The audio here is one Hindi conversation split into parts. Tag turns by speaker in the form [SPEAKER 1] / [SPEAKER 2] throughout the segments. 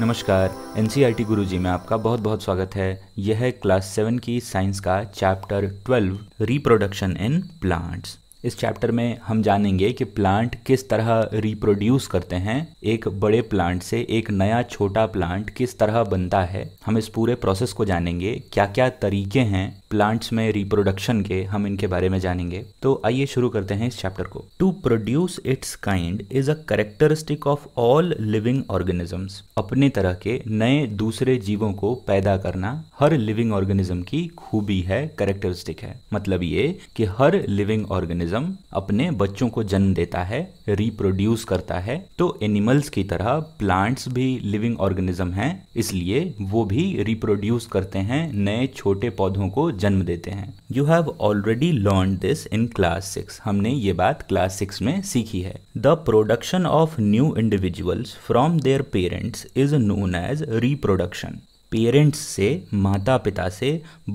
[SPEAKER 1] नमस्कार एन सी e गुरुजी में आपका बहुत बहुत स्वागत है यह है क्लास सेवन की साइंस का chapter twelve reproduction in plants इस चैप्टर में हम जानेंगे कि प्लांट किस तरह रिप्रोड्यूस करते हैं एक बड़े प्लांट से एक नया छोटा प्लांट किस तरह बनता है हम इस पूरे प्रोसेस को जानेंगे क्या क्या तरीके हैं प्लांट्स में रिप्रोडक्शन के हम इनके बारे में जानेंगे तो आइए शुरू करते हैं इस चैप्टर को to produce its kind is a characteristic of all living organisms अपने तरह के नए दूसरे जीवों को पैदा करना हर लिविंग ऑर्गेनिज्म की खूबी है करेक्टरिस्टिक है मतलब ये कि हर लिविंग ऑर्गेनिज्म ऑर्गेनिज्म अपने बच्चों को जन्म देता है रिप्रोड्यूस करता है तो एनिमल्स की तरह प्लांट्स भी लिविंग ऑर्गेनिज्म हैं इसलिए वो भी रिप्रोड्यूस करते हैं नए छोटे पौधों को जन्म देते हैं you have already learn this in class six हमने ये बात क्लास सिक्स में सीखी है the production of new individuals from their parents is known as reproduction parents से माता पिता से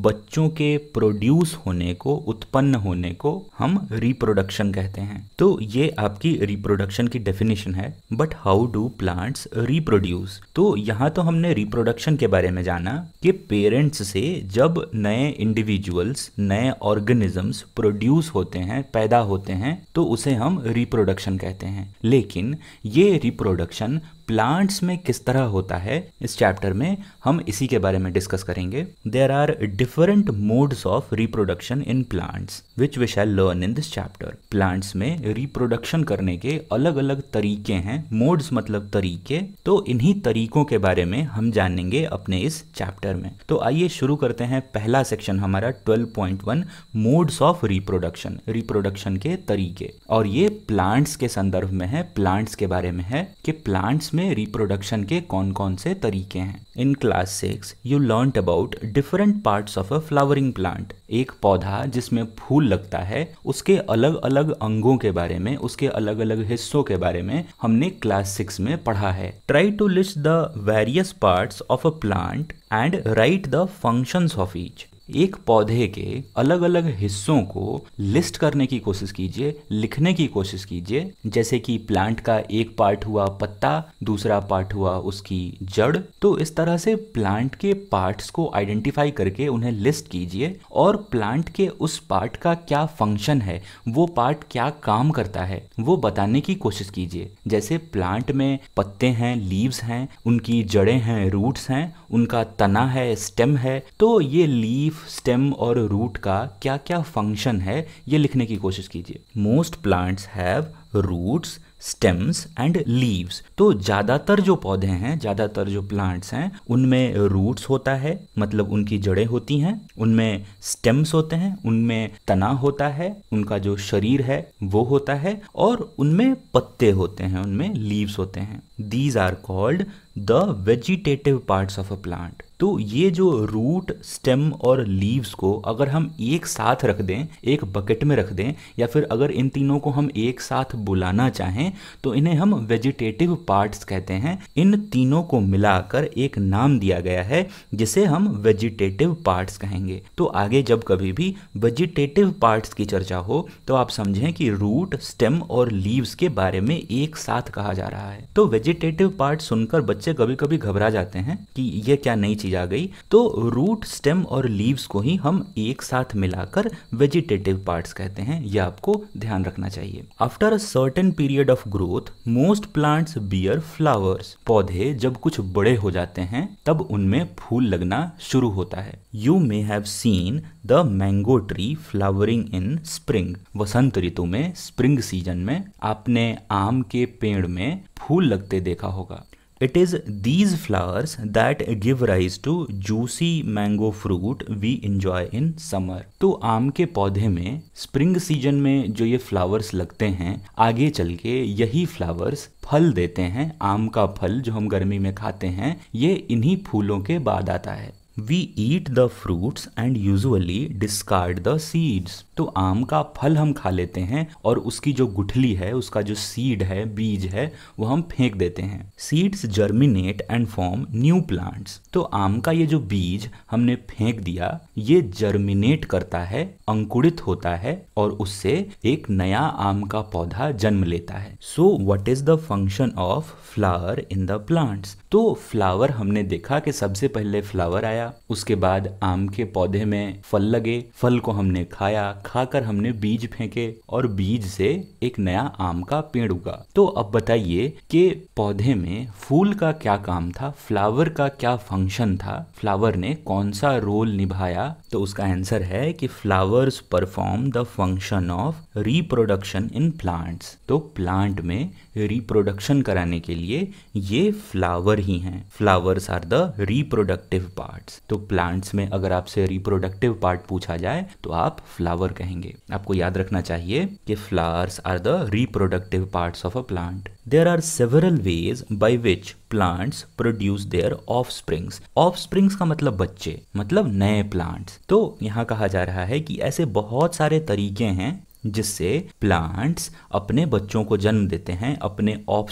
[SPEAKER 1] बच्चों के प्रोड्यूस होने को उत्पन्न होने को हम रिप्रोडक्शन कहते हैं तो ये आपकी रिप्रोडक्शन की डेफिनेशन है but how do plants reproduce तो यहाँ तो हमने रिप्रोडक्शन के बारे में जाना कि पेरेंट्स से जब नए इंडिविजुअल्स नए ऑर्गेनिजम्स प्रोड्यूस होते हैं पैदा होते हैं तो उसे हम रिप्रोडक्शन कहते हैं लेकिन ये रिप्रोडक्शन प्लांट्स में किस तरह होता है इस चैप्टर में हम इसी के बारे में डिस्कस करेंगे there are different modes of reproduction in plants which we shall learn in this chapter plants में रिप्रोडक्शन करने के अलग अलग तरीके हैं मोड्स मतलब तरीके तो इन्हीं तरीकों के बारे में हम जानेंगे अपने इस चैप्टर में तो आइए शुरू करते हैं पहला सेक्शन हमारा 12.1 मोड्स ऑफ रिप्रोडक्शन रिप्रोडक्शन के तरीके और ये प्लांट्स के संदर्भ में है प्लांट्स के बारे में है कि प्लांट्स में रिप्रोडक्शन के कौन कौन से तरीके हैं in class six you learn about different part of a flowering plant एक पौधा जिसमें फूल लगता है उसके अलग अलग अंगों के बारे में उसके अलग अलग हिस्सों के बारे में हमने क्लास सिक्स में पढ़ा है try to list the various part of a plant and write the function of each एक पौधे के अलग अलग हिस्सों को लिस्ट करने की कोशिश कीजिए लिखने की कोशिश कीजिए जैसे कि प्लांट का एक पार्ट हुआ पत्ता दूसरा पार्ट हुआ उसकी जड़ तो इस तरह से प्लांट के पार्ट्स को आइडेंटिफाई करके उन्हें लिस्ट कीजिए और प्लांट के उस पार्ट का क्या फंक्शन है वो पार्ट क्या काम करता है वो बताने की कोशिश कीजिए जैसे प्लांट में पत्ते हैं लीव्स हैं उनकी जड़ें हैं रूट्स हैं उनका तना है स्टेम है तो ये लीफ स्टेम और रूट का क्या क्या फंक्शन है ये लिखने की कोशिश कीजिए most plants have roots stems and leaves तो ज़्यादातर जो पौधे हैं ज़्यादातर जो प्लांट्स हैं उनमें रूट्स होता है मतलब उनकी जड़ें होती हैं उनमें स्टेम्स होते हैं उनमें तना होता है उनका जो शरीर है वो होता है और उनमें पत्ते होते हैं उनमें लीव्स होते हैं these are called the vegetative parts of a plant तो ये जो रूट स्टेम और लीव्स को अगर हम एक साथ रख दें एक बकेट में रख दें या फिर अगर इन तीनों को हम एक साथ बुलाना चाहें तो इन्हें हम वेजिटेटिव पार्ट्स कहते हैं इन तीनों को मिलाकर एक नाम दिया गया है जिसे हम वेजिटेटिव पार्ट्स कहेंगे तो आगे जब कभी भी वेजिटेटिव पार्ट्स की चर्चा हो तो आप समझें कि रूट स्टेम और लीव्स के बारे में एक साथ कहा जा रहा है तो वेजिटेटिव पार्ट सुनकर बच्चे कभी कभी घबरा जाते हैं कि यह क्या नई चीज चीज आ गई तो रूट स्टेम और लीव्स को ही हम एक साथ मिलाकर वेजिटेटिव पार्ट्स कहते हैं यह आपको ध्यान रखना चाहिए after a certain period of growth most plants bear flowers पौधे जब कुछ बड़े हो जाते हैं तब उनमें फूल लगना शुरू होता है you may have seen the mango tree flowering in spring वसंत ऋतु में स्प्रिंग सीजन में आपने आम के पेड़ में फूल लगते देखा होगा it is these flowers that give rise to juicy mango fruit we enjoy in summer तो आम के पौधे में स्प्रिंग सीजन में जो ये फ्लावर्स लगते हैं आगे चल के यही फ्लावर्स फल देते हैं आम का फल जो हम गर्मी में खाते हैं ये इन्हीं फूलों के बाद आता है We eat the fruits and usually discard the seeds. तो आम का फल हम खा लेते हैं और उसकी जो गुठली है उसका जो सीड है बीज है वो हम फेंक देते हैं seeds germinate and form new plants तो आम का ये जो बीज हमने फेंक दिया ये जर्मिनेट करता है अंकुरित होता है और उससे एक नया आम का पौधा जन्म लेता है so what is the function of flower in the plants तो फ्लावर हमने देखा कि सबसे पहले फ्लावर आया लगाया उसके बाद आम के पौधे में फल लगे फल को हमने खाया खाकर हमने बीज फेंके और बीज से एक नया आम का पेड़ उगा तो अब बताइए कि पौधे में फूल का क्या काम था फ्लावर का क्या फंक्शन था फ्लावर ने कौन सा रोल निभाया तो उसका आंसर है कि flowers perform the function of reproduction in plants तो प्लांट में रिप्रोडक्शन कराने के लिए ये फ्लावर ही हैं flowers are the reproductive parts तो प्लांट्स में अगर आपसे रिप्रोडक्टिव पार्ट पूछा जाए तो आप फ्लावर कहेंगे आपको याद रखना चाहिए कि flowers are the reproductive parts of a plant there are several ways by which plants produce their offsprings offsprings का मतलब बच्चे मतलब नए प्लांट्स तो यहाँ कहा जा रहा है कि ऐसे बहुत सारे तरीके हैं जिससे प्लांट्स अपने बच्चों को जन्म देते हैं अपने ऑफ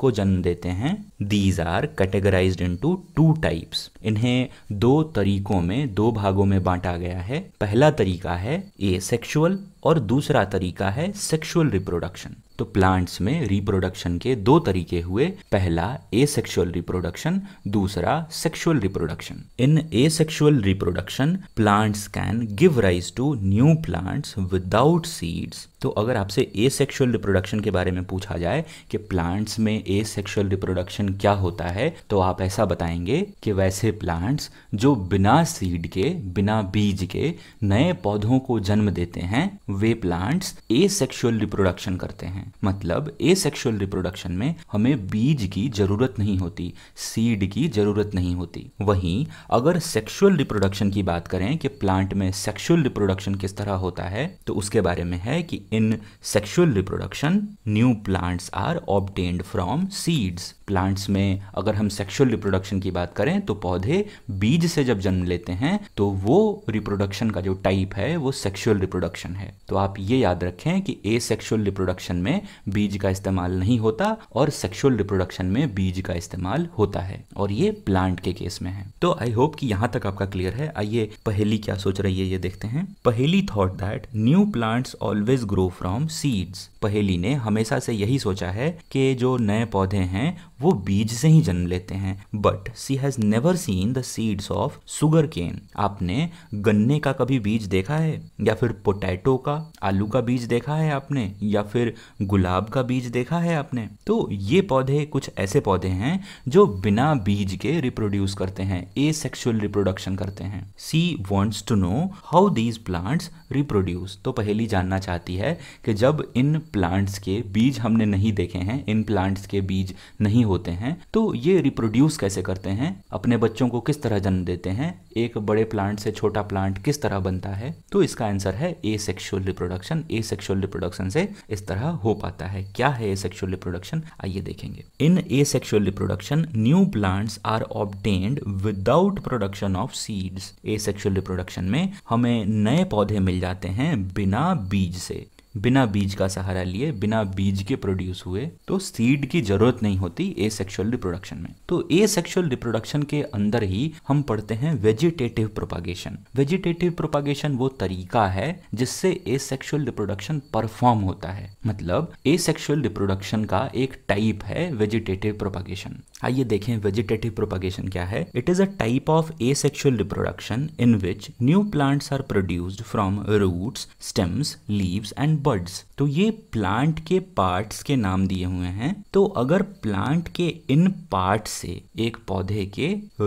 [SPEAKER 1] को जन्म देते हैं these are categorize into two types इन्हें दो तरीकों में दो भागों में बांटा गया है पहला तरीका है ए सेक्सुअल और दूसरा तरीका है सेक्शुअल रिप्रोडक्शन तो प्लांट्स में रिप्रोडक्शन के दो तरीके हुए पहला ए सेक्शुअल रिप्रोडक्शन दूसरा sexual reproduction in asexual reproduction plants can give rise to new plants without seeds तो अगर आपसे ए सेक्शुअल रिप्रोडक्शन के बारे में पूछा जाए कि प्लांट्स में ए सेक्शुअल रिप्रोडक्शन क्या होता है तो आप ऐसा बताएंगे कि वैसे प्लांट्स जो बिना सीड के बिना बीज के नए पौधों को जन्म देते हैं वे प्लांट्स ए सेक्शुअल रिप्रोडक्शन करते हैं मतलब ए सेक्शुअल रिप्रोडक्शन में हमें बीज की जरूरत नहीं होती सीड की जरूरत नहीं होती वहीं अगर सेक्शुअल रिप्रोडक्शन की बात करें कि प्लांट में सेक्शुअल रिप्रोडक्शन किस तरह होता है तो उसके बारे में है कि in sexual reproduction new plants are obtained from seeds plants में अगर हम सेक्सुअल रिप्रोडक्शन की बात करें तो पौधे बीज से जब जन्म लेते हैं तो वो रिप्रोडक्शन का जो टाइप है वो सेक्सुअल रिप्रोडक्शन है तो आप ये याद रखें कि ए सेक्सुअल रिप्रोडक्शन में बीज का इस्तेमाल नहीं होता और सेक्सुअल रिप्रोडक्शन में बीज का इस्तेमाल होता है और ये प्लांट के केस में है तो आई होप कि यहाँ तक आपका क्लियर है आइए पहली क्या सोच रही है ये देखते हैं Paheli thought that new plants always grow grow from seeds Paheli ने हमेशा से यही सोचा है कि जो नए पौधे हैं वो बीज से ही जन्म लेते हैं but she has never seen the seeds of sugarcane आपने गन्ने का कभी बीज देखा है या फिर पोटैटो का आलू का बीज देखा है आपने या फिर गुलाब का बीज देखा है आपने तो ये पौधे कुछ ऐसे पौधे हैं जो बिना बीज के रिप्रोड्यूस करते हैं ए सेक्शुअल रिप्रोडक्शन करते हैं she wants to know how these plants reproduce तो पहली जानना चाहती है कि जब इन प्लांट्स के बीज हमने नहीं देखे हैं इन प्लांट्स के बीज नहीं हो होते हैं तो ये रिप्रोड्यूस कैसे करते हैं अपने बच्चों को किस तरह जन्म देते हैं एक बड़े प्लांट से छोटा प्लांट किस तरह बनता है तो इसका आंसर है asexual reproduction asexual reproduction से इस तरह हो पाता है क्या है ए सेक्शुअल रिप्रोडक्शन आइए देखेंगे in asexual reproduction new plants are obtained without production of seeds asexual reproduction में हमें नए पौधे मिल जाते हैं बिना बीज से बिना बीज का सहारा लिए बिना बीज के प्रोड्यूस हुए तो सीड की जरूरत नहीं होती ए सेक्शुअल रिप्रोडक्शन में तो ए सेक्शुअल रिप्रोडक्शन के अंदर ही हम पढ़ते हैं वेजिटेटिव प्रोपागेशन वेजिटेटिव प्रोपागेशन वो तरीका है जिससे ए सेक्शुअल रिप्रोडक्शन परफॉर्म होता है मतलब ए सेक्शुअल रिप्रोडक्शन का एक टाइप है वेजिटेटिव प्रोपागेशन आइए देखें वेजिटेटिव प्रोपागेशन क्या है it is a type of asexual reproduction in which new plants are produced from roots stems leaves and buds तो ये प्लांट के पार्ट्स के नाम दिए हुए हैं तो अगर प्लांट के इन पार्ट से एक पौधे के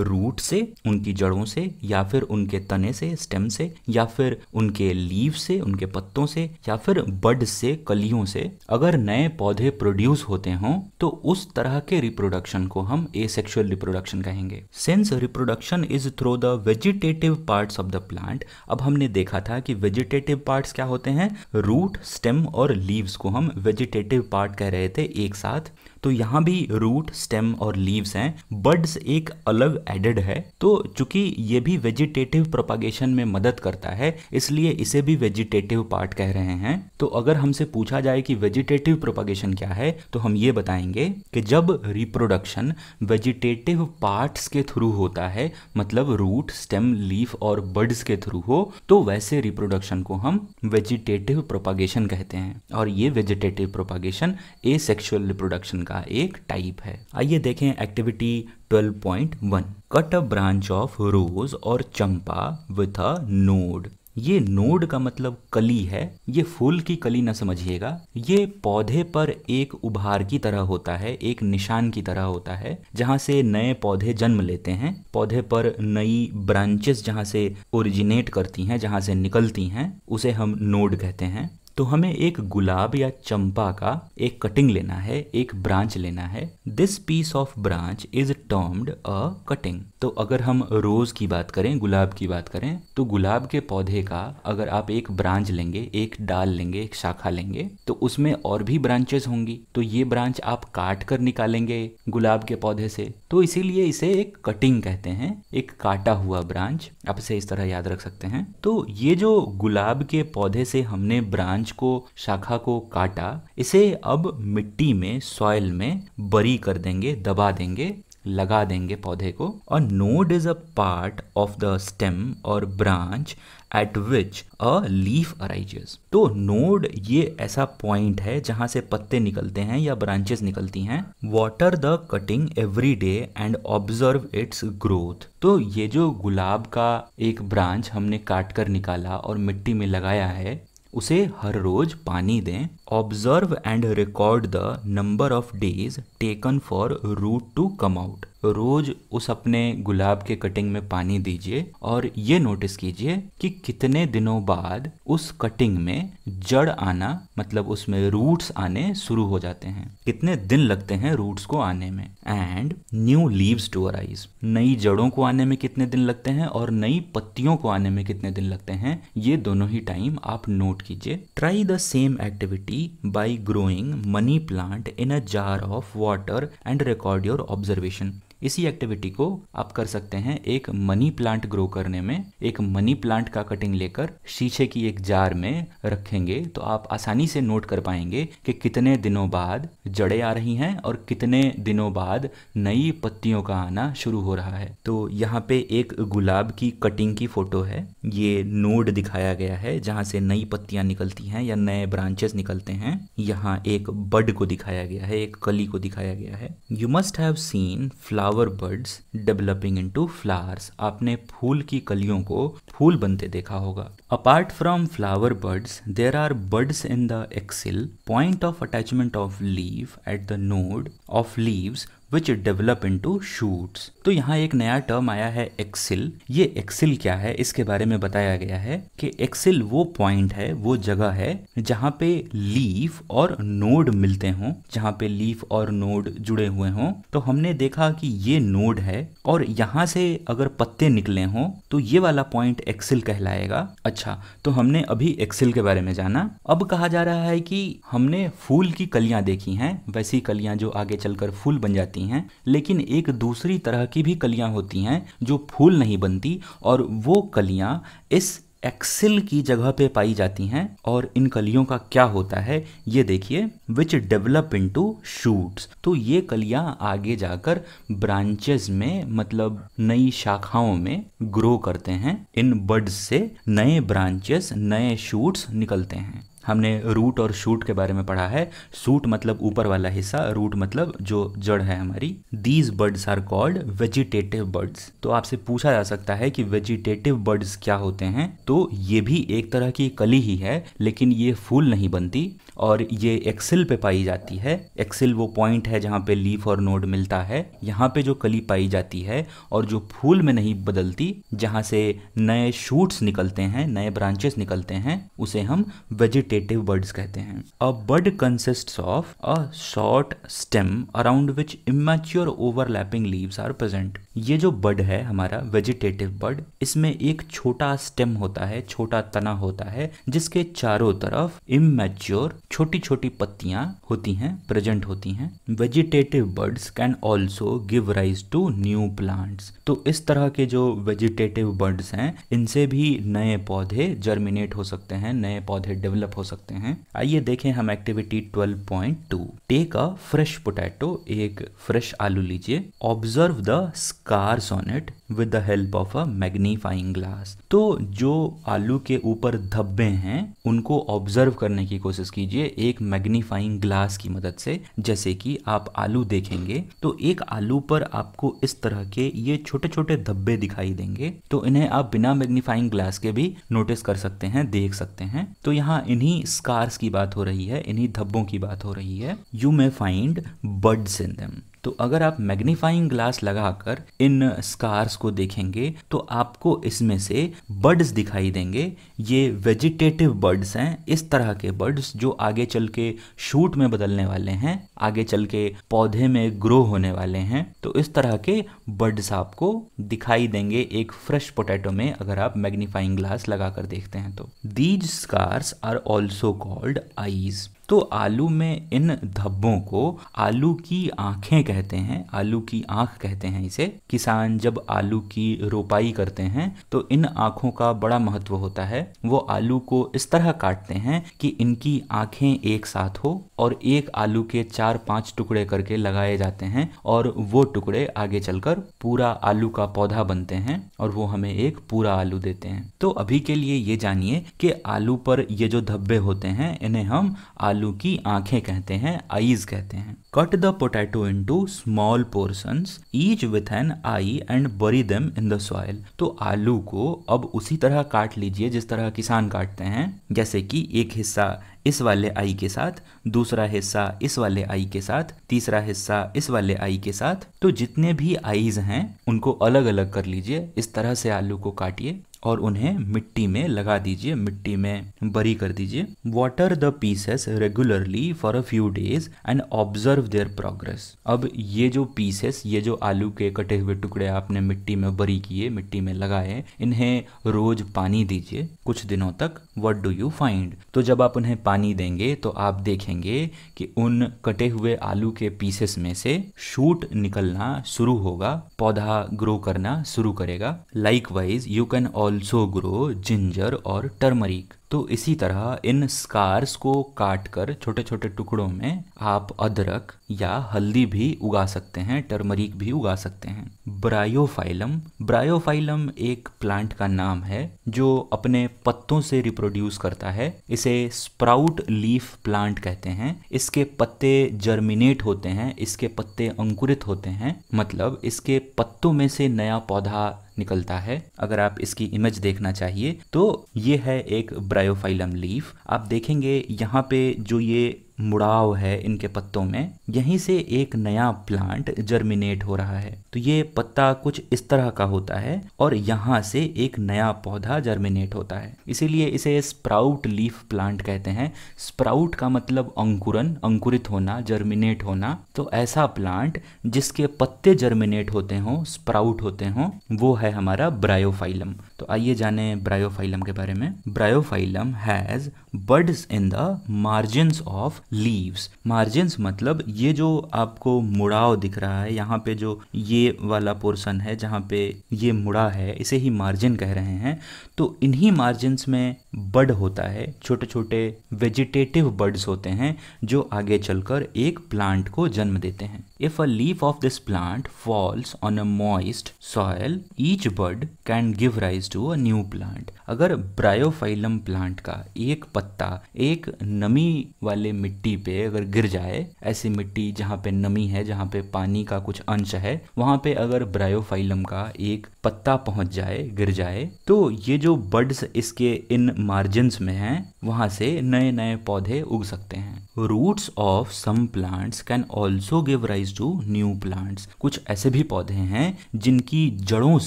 [SPEAKER 1] रूट से उनकी जड़ों से या फिर उनके तने से स्टेम से या फिर उनके लीव से उनके पत्तों से या फिर बड से कलियों से अगर नए पौधे प्रोड्यूस होते हों तो उस तरह के रिप्रोडक्शन को हम एसेक्सुअल रिप्रोडक्शन कहेंगे since reproduction is through the vegetative parts of the plant अब हमने देखा था कि वेजिटेटिव पार्ट्स क्या होते हैं रूट स्टेम और लीव्स को हम वेजिटेटिव पार्ट कह रहे थे एक साथ तो यहाँ भी रूट स्टेम और लीव्स हैं बड्स एक अलग एडेड है तो चूंकि ये भी वेजिटेटिव प्रोपागेशन में मदद करता है इसलिए इसे भी वेजिटेटिव पार्ट कह रहे हैं तो अगर हमसे पूछा जाए कि वेजिटेटिव प्रोपागेशन क्या है तो हम ये बताएंगे कि जब रिप्रोडक्शन वेजिटेटिव पार्ट्स के थ्रू होता है मतलब रूट स्टेम लीफ और बर्ड्स के थ्रू हो तो वैसे रिप्रोडक्शन को हम वेजिटेटिव प्रोपागेशन कहते हैं और ये vegetative propagation asexual reproduction का का एक टाइप है आइए देखें activity 12.1 cut a branch of rose or champa with a node ये नोड का मतलब कली है ये फूल की कली ना समझिएगा ये पौधे पर एक उभार की तरह होता है एक निशान की तरह होता है जहां से नए पौधे जन्म लेते हैं पौधे पर नई ब्रांचेस जहां से ओरिजिनेट करती हैं जहां से निकलती हैं उसे हम नोड कहते हैं तो हमें एक गुलाब या चंपा का एक कटिंग लेना है एक ब्रांच लेना है this piece of branch is termed a cutting तो अगर हम रोज़ की बात करें गुलाब की बात करें तो गुलाब के पौधे का अगर आप एक ब्रांच लेंगे एक डाल लेंगे एक शाखा लेंगे तो उसमें और भी ब्रांचेस होंगी तो ये ब्रांच आप काट कर निकालेंगे गुलाब के पौधे से तो इसीलिए इसे एक कटिंग कहते हैं एक काटा हुआ ब्रांच आप इसे इस तरह याद रख सकते हैं तो ये जो गुलाब के पौधे से हमने ब्रांच को शाखा को काटा इसे अब मिट्टी में सॉइल में बरी कर देंगे दबा देंगे लगा देंगे पौधे को और node is a part of the stem or branch at which a leaf arises तो नोड ये ऐसा पॉइंट है जहां से पत्ते निकलते हैं या ब्रांचेस निकलती हैं water the cutting every day and observe its growth तो ये जो गुलाब का एक ब्रांच हमने काट कर निकाला और मिट्टी में लगाया है उसे हर रोज पानी दें observe and record the number of days taken for root to come out rose उस अपने गुलाब के कटिंग में पानी दीजिए और ये नोटिस कीजिए कि कितने दिनों बाद उस कटिंग में जड़ आना मतलब उसमें रूट्स आने शुरू हो जाते हैं कितने दिन लगते हैं रूट्स को आने में and new leaves to arise नई जड़ों को आने में कितने दिन लगते हैं और नई पत्तियों को आने में कितने दिन लगते हैं ये दोनों ही टाइम आप नोट कीजिए try the same activity by growing money plant in a jar of water and record your observation इसी एक्टिविटी को आप कर सकते हैं एक मनी प्लांट ग्रो करने में एक मनी प्लांट का कटिंग लेकर शीशे की एक जार में रखेंगे तो आप आसानी से नोट कर पाएंगे कि कितने दिनों बाद जड़ें आ रही हैं और कितने दिनों बाद नई पत्तियों का आना शुरू हो रहा है तो यहाँ पे एक गुलाब की कटिंग की फोटो है ये नोड दिखाया गया है जहां से नई पत्तियां निकलती हैं या नए ब्रांचेस निकलते हैं यहाँ एक बड को दिखाया गया है एक कली को दिखाया गया है you must have seen flower flower buds developing into flowers आपने फूल की कलियों को फूल बनते देखा होगा apart from flower buds there are buds in the axil point of attachment of leaf at the node of leaves which develop to shoot तो यहाँ एक नया टर्म आया है एक्सिल ये एक्सिल क्या है इसके बारे में बताया गया है कि एक्सिल वो पॉइंट है वो जगह है जहाँ पे लीफ और नोड मिलते हों जहाँ पे लीफ और नोड जुड़े हुए हों तो हमने देखा कि ये नोड है और यहाँ से अगर पत्ते निकले हों तो ये वाला पॉइंट एक्सिल कहलाएगा अच्छा तो हमने अभी एक्सिल के बारे में जाना अब कहा जा रहा है कि हमने फूल की कलियां देखी हैं वैसी कलियां जो आगे चलकर फूल बन जाती जाती हैं लेकिन एक दूसरी तरह की भी कलियां होती हैं जो फूल नहीं बनती और वो कलियां इस एक्सिल की जगह पे पाई जाती हैं और इन कलियों का क्या होता है ये देखिए विच डेवलप टू शूट्स तो ये कलियां आगे जाकर ब्रांचेस में मतलब नई शाखाओं में ग्रो करते हैं इन बर्ड्स से नए ब्रांचेस नए शूट्स निकलते हैं हमने रूट और शूट के बारे में पढ़ा है सूट मतलब ऊपर वाला हिस्सा रूट मतलब जो जड़ है हमारी these buds are called vegetative buds तो आपसे पूछा जा सकता है कि वेजिटेटिव बर्ड्स क्या होते हैं तो ये भी एक तरह की कली ही है लेकिन ये फूल नहीं बनती और ये एक्सिल पे पाई जाती है एक्सिल वो पॉइंट है जहाँ पे लीफ और नोड मिलता है यहाँ पे जो कली पाई जाती है और जो फूल में नहीं बदलती जहाँ से नए शूट्स निकलते हैं नए ब्रांचेस निकलते हैं उसे हम वेजिटेटिव बर्ड्स कहते हैं a bud consist of a short stem around which immature overlapping leaves are present ये जो बर्ड है हमारा वेजिटेटिव बर्ड इसमें एक छोटा स्टेम होता है छोटा तना होता है जिसके चारों तरफ इमेच्योर छोटी छोटी पत्तियां होती हैं प्रेजेंट होती हैं vegetative buds can also give rise to new plants तो इस तरह के जो वेजिटेटिव बर्ड्स हैं इनसे भी नए पौधे जर्मिनेट हो सकते हैं नए पौधे डेवलप हो सकते हैं आइए देखें हम activity 12.2 take a fresh potato एक फ्रेश आलू लीजिए observe the scars on it with the help of a magnifying glass तो जो आलू के ऊपर धब्बे हैं उनको ऑब्जर्व करने की कोशिश कीजिए लीजिए एक मैग्नीफाइंग ग्लास की मदद से जैसे कि आप आलू देखेंगे तो एक आलू पर आपको इस तरह के ये छोटे छोटे धब्बे दिखाई देंगे तो इन्हें आप बिना मैग्नीफाइंग ग्लास के भी नोटिस कर सकते हैं देख सकते हैं तो यहाँ इन्हीं स्कार्स की बात हो रही है इन्हीं धब्बों की बात हो रही है you may find buds in them तो अगर आप मैग्नीफाइंग ग्लास लगाकर इन स्कार्स को देखेंगे तो आपको इसमें से बर्ड्स दिखाई देंगे ये वेजिटेटिव बर्ड्स हैं इस तरह के बर्ड्स जो आगे चल के शूट में बदलने वाले हैं आगे चल के पौधे में ग्रो होने वाले हैं तो इस तरह के बर्ड्स आपको दिखाई देंगे एक फ्रेश पोटैटो में अगर आप मैग्नीफाइंग ग्लास लगाकर देखते हैं तो these scars are also called eyes तो आलू में इन धब्बों को आलू की आंखें कहते हैं आलू की आंख कहते हैं इसे किसान जब आलू की रोपाई करते हैं तो इन आंखों का बड़ा महत्व होता है वो आलू को इस तरह काटते हैं कि इनकी आंखें एक साथ हो और एक आलू के चार पांच टुकड़े करके लगाए जाते हैं और वो टुकड़े आगे चलकर पूरा आलू का पौधा बनते हैं और वो हमें एक पूरा आलू देते हैं तो अभी के लिए ये जानिए कि आलू पर ये जो धब्बे होते हैं इन्हें हम आलू आलू की आंखें कहते हैं आईज कहते हैं cut the potato into small portions each with an eye and bury them in the soil तो आलू को अब उसी तरह काट लीजिए जिस तरह किसान काटते हैं जैसे कि एक हिस्सा इस वाले आई के साथ दूसरा हिस्सा इस वाले आई के साथ तीसरा हिस्सा इस वाले आई के साथ तो जितने भी आईज हैं उनको अलग अलग कर लीजिए इस तरह से आलू को काटिए और उन्हें मिट्टी में लगा दीजिए मिट्टी में बरी कर दीजिए water the pieces regularly for a few days and observe their progress अब ये जो पीसेस ये जो आलू के कटे हुए टुकड़े आपने मिट्टी में बरी किए मिट्टी में लगाए इन्हें रोज पानी दीजिए कुछ दिनों तक वट डू यू फाइंड तो जब आप उन्हें पानी देंगे तो आप देखेंगे कि उन कटे हुए आलू के पीसेस में से शूट निकलना शुरू होगा पौधा ग्रो करना शुरू करेगा likewise you can all also grow ginger or turmeric तो इसी तरह इन स्कार्स को काट कर छोटे छोटे टुकड़ों में आप अदरक या हल्दी भी उगा सकते हैं टर्मरिक भी उगा सकते हैं ब्रायोफाइलम ब्रायोफाइलम एक प्लांट का नाम है जो अपने पत्तों से रिप्रोड्यूस करता है इसे स्प्राउट लीफ प्लांट कहते हैं इसके पत्ते जर्मिनेट होते हैं इसके पत्ते अंकुरित होते हैं मतलब इसके पत्तों में से नया पौधा निकलता है अगर आप इसकी इमेज देखना चाहिए तो ये है एक ब्रायोफाइलम लीफ आप देखेंगे यहाँ पे जो ये मुड़ाव है इनके पत्तों में यहीं से एक नया प्लांट जर्मिनेट हो रहा है तो ये पत्ता कुछ इस तरह का होता है और यहाँ से एक नया पौधा जर्मिनेट होता है इसीलिए इसे स्प्राउट लीफ प्लांट कहते हैं स्प्राउट का मतलब अंकुरन अंकुरित होना जर्मिनेट होना तो ऐसा प्लांट जिसके पत्ते जर्मिनेट होते हों स्प्राउट होते हों वो है हमारा ब्रायोफाइलम तो आइए जाने ब्रायोफाइलम के बारे में bryophyllum has buds in the margin of leaves margins मतलब ये जो आपको मुड़ाव दिख रहा है यहाँ पे जो ये वाला पोर्सन है जहाँ पे ये मुड़ा है इसे ही मार्जिन कह रहे हैं तो इन्हीं मार्जिन्स में बड होता है छोटे छोटे वेजिटेटिव बड्स होते हैं जो आगे चलकर एक प्लांट को जन्म देते हैं if a leaf of this plant falls on a moist soil each bud can give rise to a new plant अगर ब्रायोफाइलम प्लांट का एक पत्ता एक नमी वाले मिट्टी मिट्टी पे अगर गिर जाए ऐसी मिट्टी जहाँ पे नमी है जहाँ पे पानी का कुछ अंश है वहाँ पे अगर ब्रायोफाइलम का एक पत्ता पहुंच जाए गिर जाए तो ये जो बर्ड्स इसके इन मार्जिन में हैं वहां से नए नए पौधे उग सकते हैं roots of some plants can also give rise to new plants कुछ ऐसे भी पौधे हैं जिनकी जड़ों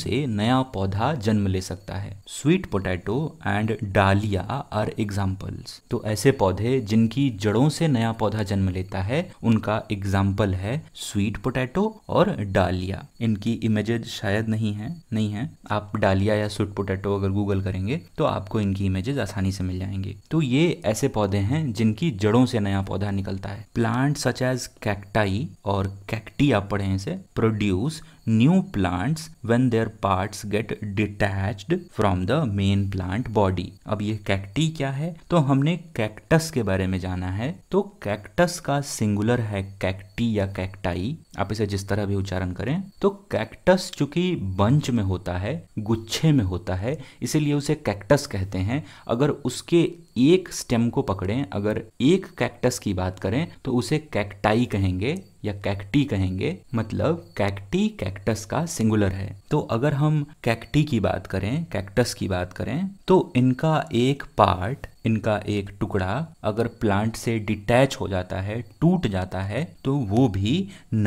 [SPEAKER 1] से नया पौधा जन्म ले सकता है sweet potato and dahlia are examples तो ऐसे पौधे जिनकी जड़ों से नया पौधा जन्म लेता है उनका एग्जाम्पल है स्वीट पोटैटो और डालिया इनकी इमेजेज शायद नहीं है नहीं है आप डालिया या स्वीट पोटैटो अगर गूगल करेंगे तो आपको इनकी इमेजेज आसानी से मिल जाएंगे तो ये ऐसे पौधे हैं जिनकी जड़ों से नया पौधा निकलता है प्लांट सच एज कैक्टाई और कैक्टी आप पढ़े इसे produce new plants when their parts get detached from the main plant body अब ये कैक्टी क्या है तो हमने कैक्टस के बारे में जाना है तो कैक्टस का सिंगुलर है कैक्ट कैक्टी या कैक्टाई आप इसे जिस तरह भी उच्चारण करें तो कैक्टस चूंकि बंच में होता है गुच्छे में होता है इसीलिए उसे कैक्टस कहते हैं अगर उसके एक स्टेम को पकड़ें अगर एक कैक्टस की बात करें तो उसे कैक्टाई कहेंगे या कैक्टी कहेंगे मतलब कैक्टी कैक्टस का सिंगुलर है तो अगर हम कैक्टी की बात करें कैक्टस की बात करें तो इनका एक पार्ट इनका एक टुकड़ा अगर प्लांट से डिटैच हो जाता है टूट जाता है तो वो भी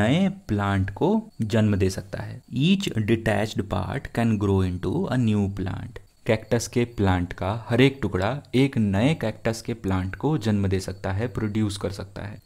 [SPEAKER 1] नए प्लांट को जन्म दे सकता है each detached part can grow into a new plant cactus के प्लांट का हर एक टुकड़ा एक नए कैक्टस के प्लांट को जन्म दे सकता है प्रोड्यूस कर सकता है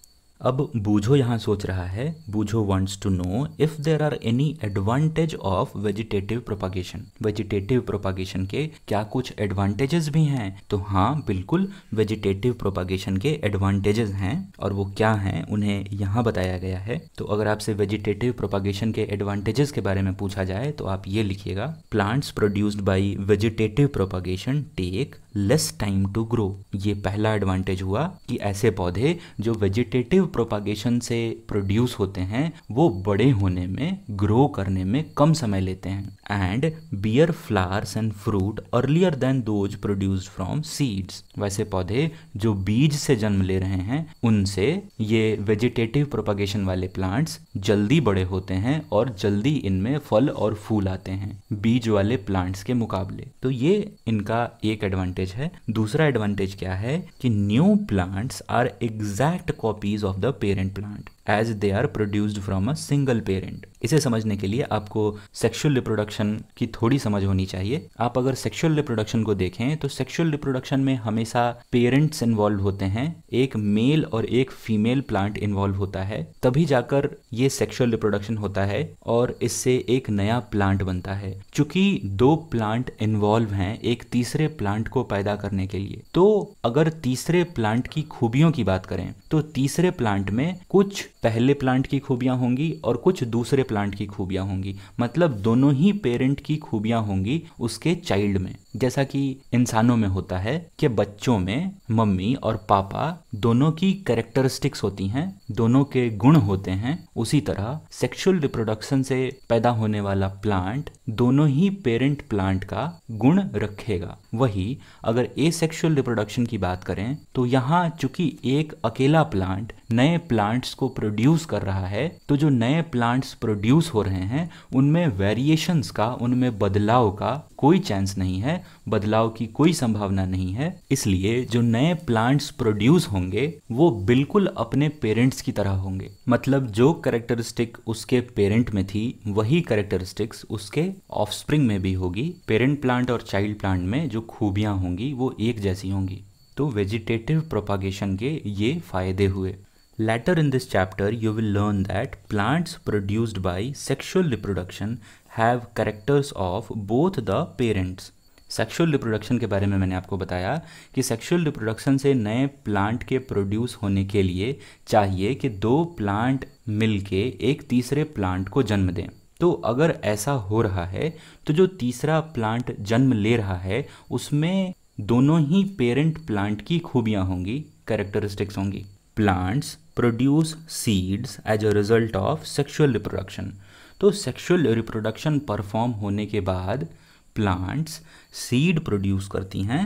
[SPEAKER 1] अब बूझो यहाँ सोच रहा है Boojho wants to know if there are any advantage of vegetative propagation vegetative propagation के क्या कुछ एडवांटेजेस भी हैं तो हाँ बिल्कुल वेजिटेटिव प्रोपागेशन के एडवांटेजेस हैं और वो क्या हैं उन्हें यहाँ बताया गया है तो अगर आपसे वेजिटेटिव प्रोपागेशन के एडवांटेजेस के बारे में पूछा जाए तो आप ये लिखिएगा plants produced by vegetative propagation take less time to grow ये पहला एडवांटेज हुआ कि ऐसे पौधे जो वेजिटेटिव प्रोपागेशन से प्रोड्यूस होते हैं वो बड़े होने में ग्रो करने में कम समय लेते हैं and bear flowers and fruit earlier than those produce from seeds वैसे पौधे जो बीज से जन्म ले रहे हैं उनसे ये वेजिटेटिव प्रोपागेशन वाले प्लांट्स जल्दी बड़े होते हैं और जल्दी इनमें फल और फूल आते हैं बीज वाले प्लांट्स के मुकाबले तो ये इनका एक एडवांटेज है दूसरा एडवांटेज क्या है कि new plants are exact copies of of the parent plant. As they are produced from a single parent इसे समझने के लिए आपको सेक्सुअल रिप्रोडक्शन की थोड़ी समझ होनी चाहिए आप अगर सेक्सुअल रिप्रोडक्शन को देखें तो सेक्सुअल रिप्रोडक्शन में हमेशा पेरेंट्स इन्वॉल्व होते हैं एक मेल और एक फीमेल प्लांट इन्वॉल्व होता है तभी जाकर ये सेक्सुअल रिप्रोडक्शन होता है और इससे एक नया प्लांट बनता है चूंकि दो प्लांट इन्वॉल्व हैं एक तीसरे प्लांट को पैदा करने के लिए तो अगर तीसरे प्लांट की खूबियों की बात करें तो तीसरे प्लांट में कुछ पहले प्लांट की खूबियाँ होंगी और कुछ दूसरे प्लांट की खूबियाँ होंगी मतलब दोनों ही पेरेंट की खूबियाँ होंगी उसके चाइल्ड में जैसा कि इंसानों में होता है कि बच्चों में मम्मी और पापा दोनों की कैरेक्टरिस्टिक्स होती हैं दोनों के गुण होते हैं उसी तरह सेक्सुअल रिप्रोडक्शन से पैदा होने वाला प्लांट दोनों ही पेरेंट प्लांट का गुण रखेगा वही अगर ए सेक्शुअल रिप्रोडक्शन की बात करें तो यहाँ चूंकि एक अकेला प्लांट नए प्लांट्स को प्रोड्यूस कर रहा है तो जो नए प्लांट्स प्रोड्यूस हो रहे हैं उनमें वेरिएशंस का उनमें बदलाव का कोई चांस नहीं है बदलाव की कोई संभावना नहीं है इसलिए जो नए प्लांट्स प्रोड्यूस होंगे वो बिल्कुल अपने पेरेंट्स की तरह होंगे मतलब जो करेक्टरिस्टिक उसके पेरेंट में थी वही करेक्टरिस्टिक्स उसके ऑफस्प्रिंग में भी होगी पेरेंट प्लांट और चाइल्ड प्लांट में जो खूबियां होंगी वो एक जैसी होंगी तो वेजिटेटिव प्रोपागेशन के ये फायदे हुए later in this chapter you will learn that plants produced by sexual reproduction have characters of both the parents sexual reproduction के बारे में मैंने आपको बताया कि सेक्सुअल रिप्रोडक्शन से नए प्लांट के प्रोड्यूस होने के लिए चाहिए कि दो प्लांट मिलके एक तीसरे प्लांट को जन्म दें तो अगर ऐसा हो रहा है तो जो तीसरा प्लांट जन्म ले रहा है उसमें दोनों ही पेरेंट प्लांट की खूबियाँ होंगी कैरेक्टरिस्टिक्स होंगी plants produce seeds as a result of sexual reproduction तो सेक्शुअल रिप्रोडक्शन परफॉर्म होने के बाद प्लांट्स सीड प्रोड्यूस करती हैं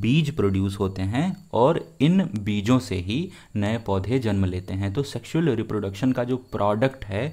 [SPEAKER 1] बीज प्रोड्यूस होते हैं और इन बीजों से ही नए पौधे जन्म लेते हैं तो सेक्सुअल रिप्रोडक्शन का जो प्रोडक्ट है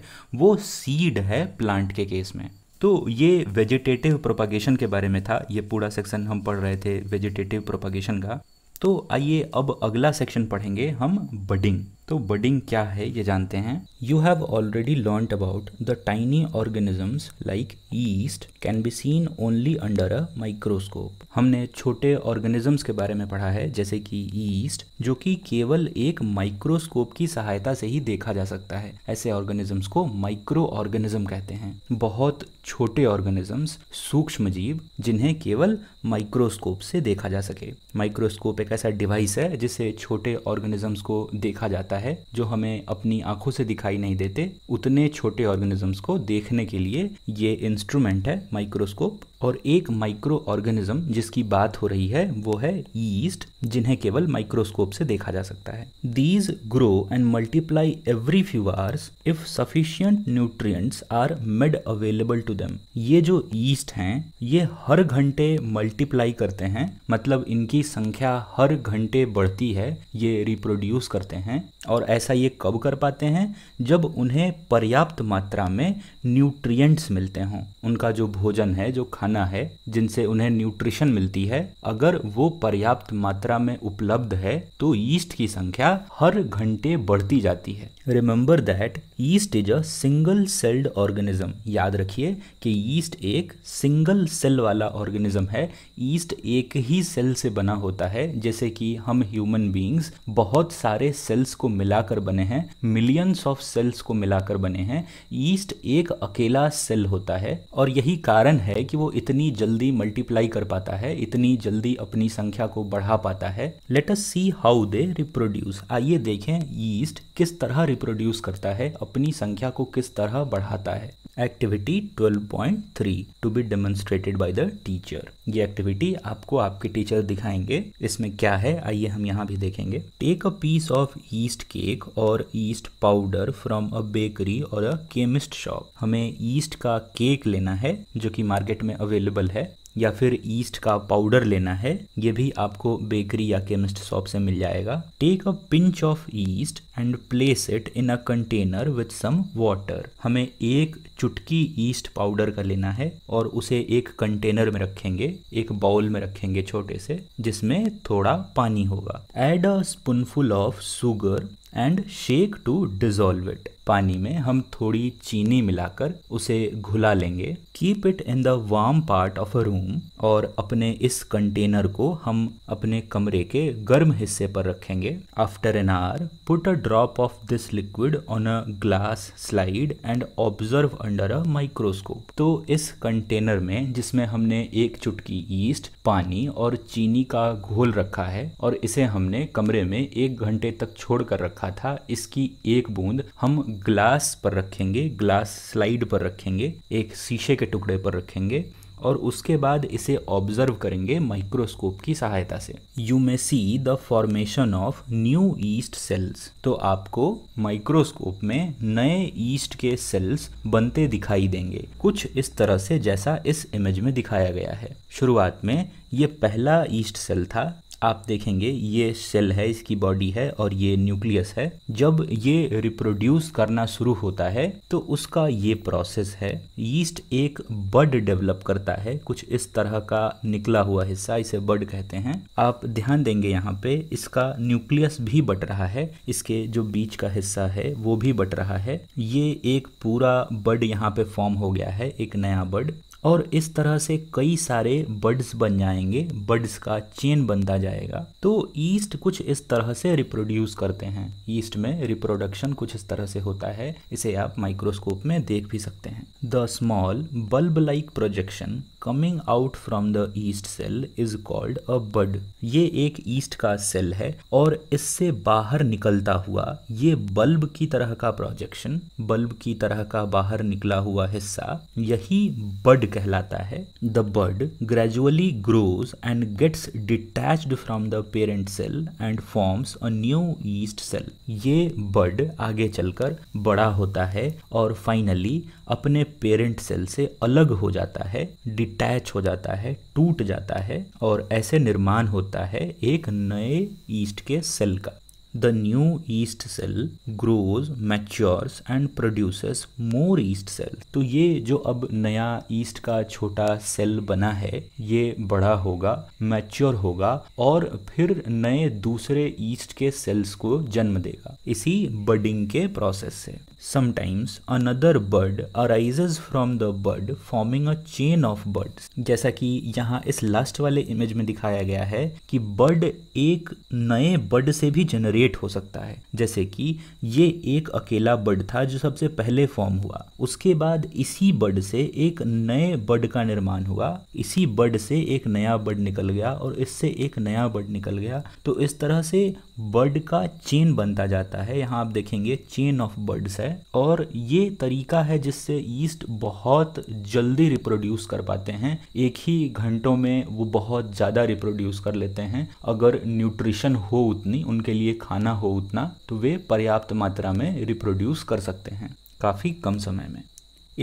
[SPEAKER 1] वो सीड है प्लांट के केस में तो ये वेजिटेटिव प्रोपागेशन के बारे में था ये पूरा सेक्शन हम पढ़ रहे थे वेजिटेटिव प्रोपागेशन का तो आइए अब अगला सेक्शन पढ़ेंगे हम बडिंग तो बडिंग क्या है ये जानते हैं you have already learn about the tiny organisms like yeast can be seen only under a microscope हमने छोटे ऑर्गेनिजम्स के बारे में पढ़ा है जैसे कि ईस्ट जो कि केवल एक माइक्रोस्कोप की सहायता से ही देखा जा सकता है ऐसे ऑर्गेनिजम्स को माइक्रो ऑर्गेनिज्म कहते हैं बहुत छोटे ऑर्गेनिजम्स सूक्ष्म जीव जिन्हें केवल माइक्रोस्कोप से देखा जा सके माइक्रोस्कोप एक ऐसा डिवाइस है जिसे छोटे ऑर्गेनिजम्स को देखा जाता है है जो हमें अपनी आंखों से दिखाई नहीं देते उतने छोटे ऑर्गेनिजम्स को देखने के लिए ये इंस्ट्रूमेंट है माइक्रोस्कोप और एक माइक्रो ऑर्गेनिज्म जिसकी बात हो रही है वो है यीस्ट जिन्हें केवल माइक्रोस्कोप से देखा जा सकता है these grow and multiply every few hours if sufficient nutrients are made available to them ये जो यीस्ट हैं ये हर घंटे मल्टीप्लाई करते हैं मतलब इनकी संख्या हर घंटे बढ़ती है ये रिप्रोड्यूस करते हैं और ऐसा ये कब कर पाते हैं जब उन्हें पर्याप्त मात्रा में न्यूट्रिएंट्स मिलते हों उनका जो भोजन है जो खाना खाना है जिनसे उन्हें न्यूट्रिशन मिलती है अगर वो पर्याप्त मात्रा में उपलब्ध है तो ईस्ट की संख्या हर घंटे बढ़ती जाती है remember that yeast is a single celled organism याद रखिए कि ईस्ट एक सिंगल सेल वाला ऑर्गेनिज्म है ईस्ट एक ही सेल से बना होता है जैसे कि हम ह्यूमन बीइंग्स बहुत सारे सेल्स को मिलाकर बने हैं मिलियंस ऑफ सेल्स को मिलाकर बने हैं ईस्ट एक अकेला सेल होता है और यही कारण है कि वो इतनी जल्दी मल्टीप्लाई कर पाता है इतनी जल्दी अपनी संख्या को बढ़ा पाता है let us see how they reproduce आइए देखें ईस्ट किस तरह रिप्रोड्यूस करता है अपनी संख्या को किस तरह बढ़ाता है activity 12.3 to be demonstrated by the teacher ये एक्टिविटी आपको आपके टीचर दिखाएंगे इसमें क्या है आइए हम यहाँ भी देखेंगे take a piece of yeast cake or yeast powder from a bakery or a chemist shop हमें ईस्ट का केक लेना है जो कि मार्केट में अवेलेबल है या फिर ईस्ट का पाउडर लेना है ये भी आपको बेकरी या केमिस्ट शॉप से मिल जाएगा take a pinch of yeast and place it in a container with some water हमें एक चुटकी ईस्ट पाउडर का लेना है और उसे एक कंटेनर में रखेंगे एक बाउल में रखेंगे छोटे से जिसमें थोड़ा पानी होगा add a spoonful of sugar and shake to dissolve it पानी में हम थोड़ी चीनी मिलाकर उसे घुला लेंगे keep it in the warm part of a room और अपने इस कंटेनर को हम अपने कमरे के गर्म हिस्से पर रखेंगे after an hour put a drop of this liquid on a glass slide and observe under a microscope तो इस कंटेनर में जिसमें हमने एक चुटकी ईस्ट पानी और चीनी का घोल रखा है और इसे हमने कमरे में एक घंटे तक छोड़ कर रखा था इसकी एक बूंद हम ग्लास पर रखेंगे ग्लास स्लाइड पर रखेंगे एक शीशे के टुकड़े पर रखेंगे और उसके बाद इसे ऑब्जर्व करेंगे माइक्रोस्कोप की सहायता से you may see the formation of new yeast cells तो आपको माइक्रोस्कोप में नए ईस्ट के सेल्स बनते दिखाई देंगे कुछ इस तरह से जैसा इस इमेज में दिखाया गया है शुरुआत में ये पहला ईस्ट सेल था आप देखेंगे ये सेल है इसकी बॉडी है और ये न्यूक्लियस है जब ये रिप्रोड्यूस करना शुरू होता है तो उसका ये प्रोसेस है यीस्ट एक बड डेवलप करता है कुछ इस तरह का निकला हुआ हिस्सा इसे बड कहते हैं आप ध्यान देंगे यहाँ पे इसका न्यूक्लियस भी बट रहा है इसके जो बीच का हिस्सा है वो भी बट रहा है ये एक पूरा बड यहाँ पे फॉर्म हो गया है एक नया बड और इस तरह से कई सारे बर्ड्स बन जाएंगे बर्ड्स का चेन बनता जाएगा तो ईस्ट कुछ इस तरह से रिप्रोड्यूस करते हैं ईस्ट में रिप्रोडक्शन कुछ इस तरह से होता है इसे आप माइक्रोस्कोप में देख भी सकते हैं the small bulb like projection coming out from the yeast cell is called a bud ये एक ईस्ट का सेल है और इससे बाहर निकलता हुआ ये बल्ब की तरह का प्रोजेक्शन बल्ब की तरह का बाहर निकला हुआ हिस्सा यही बड कहलाता है the bud gradually grows and gets detach from the parent cell and forms a new yeast cell ये बड आगे चलकर बड़ा होता है और फाइनली अपने पेरेंट सेल से अलग हो जाता है डिटैच हो जाता है टूट जाता है और ऐसे निर्माण होता है एक नए ईस्ट के सेल का the new yeast cell grows matures and produces more yeast cell तो ये जो अब नया ईस्ट का छोटा सेल बना है ये बड़ा होगा मैच्योर होगा और फिर नए दूसरे ईस्ट के सेल्स को जन्म देगा इसी बडिंग के प्रोसेस से sometimes another bud arises from the bud forming a chain of buds जैसा कि यहाँ इस लास्ट वाले इमेज में दिखाया गया है कि बर्ड एक नए बर्ड से भी जनरेट हो सकता है जैसे कि ये एक अकेला बर्ड था जो सबसे पहले फॉर्म हुआ उसके बाद इसी बर्ड से एक नए बर्ड का निर्माण हुआ इसी बर्ड से एक नया बर्ड निकल गया और इससे एक नया बर्ड निकल गया तो इस तरह से बर्ड का चेन बनता जाता है यहाँ आप देखेंगे चेन ऑफ बर्ड्स है और ये तरीका है जिससे ईस्ट बहुत जल्दी रिप्रोड्यूस कर पाते हैं एक ही घंटों में वो बहुत ज़्यादा रिप्रोड्यूस कर लेते हैं अगर न्यूट्रिशन हो उतनी उनके लिए खाना हो उतना तो वे पर्याप्त मात्रा में रिप्रोड्यूस कर सकते हैं काफ़ी कम समय में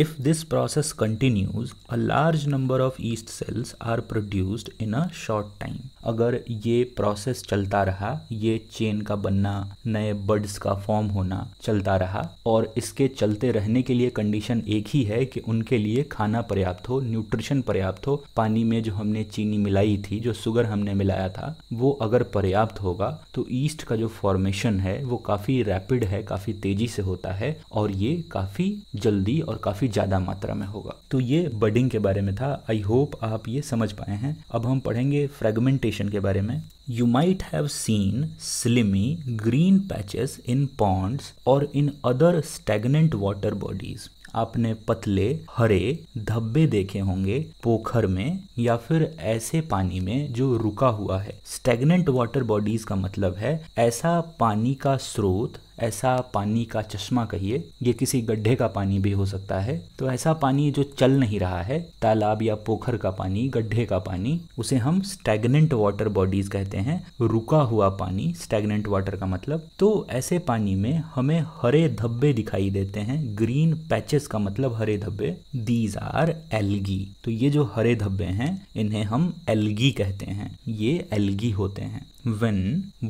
[SPEAKER 1] If this process continues, a large number of yeast cells are produced in a short time. अगर ये प्रोसेस चलता रहा ये चेन का बनना नए बर्ड्स का फॉर्म होना चलता रहा और इसके चलते रहने के लिए कंडीशन एक ही है कि उनके लिए खाना पर्याप्त हो न्यूट्रिशन पर्याप्त हो पानी में जो हमने चीनी मिलाई थी जो शुगर हमने मिलाया था वो अगर पर्याप्त होगा तो ईस्ट का जो फॉर्मेशन है वो काफ़ी रैपिड है काफ़ी तेज़ी से होता है और ये काफ़ी जल्दी और काफ़ी ज़्यादा मात्रा में होगा तो ये बडिंग के बारे में था आई होप आप ये समझ पाए हैं अब हम पढ़ेंगे फ्रेगमेंटेशन वेजिटेशन के बारे में you might have seen slimy green patches in ponds or in other stagnant water bodies आपने पतले हरे धब्बे देखे होंगे पोखर में या फिर ऐसे पानी में जो रुका हुआ है स्टेगनेंट वाटर बॉडीज का मतलब है ऐसा पानी का स्रोत ऐसा पानी का चश्मा कहिए ये किसी गड्ढे का पानी भी हो सकता है तो ऐसा पानी जो चल नहीं रहा है तालाब या पोखर का पानी गड्ढे का पानी उसे हम स्टेगनेंट वाटर बॉडीज कहते हैं रुका हुआ पानी स्टेगनेंट वाटर का मतलब तो ऐसे पानी में हमें हरे धब्बे दिखाई देते हैं ग्रीन पैचेस का मतलब हरे धब्बे दीज आर एलगी तो ये जो हरे धब्बे हैं इन्हें हम एलगी कहते हैं ये एलगी होते हैं when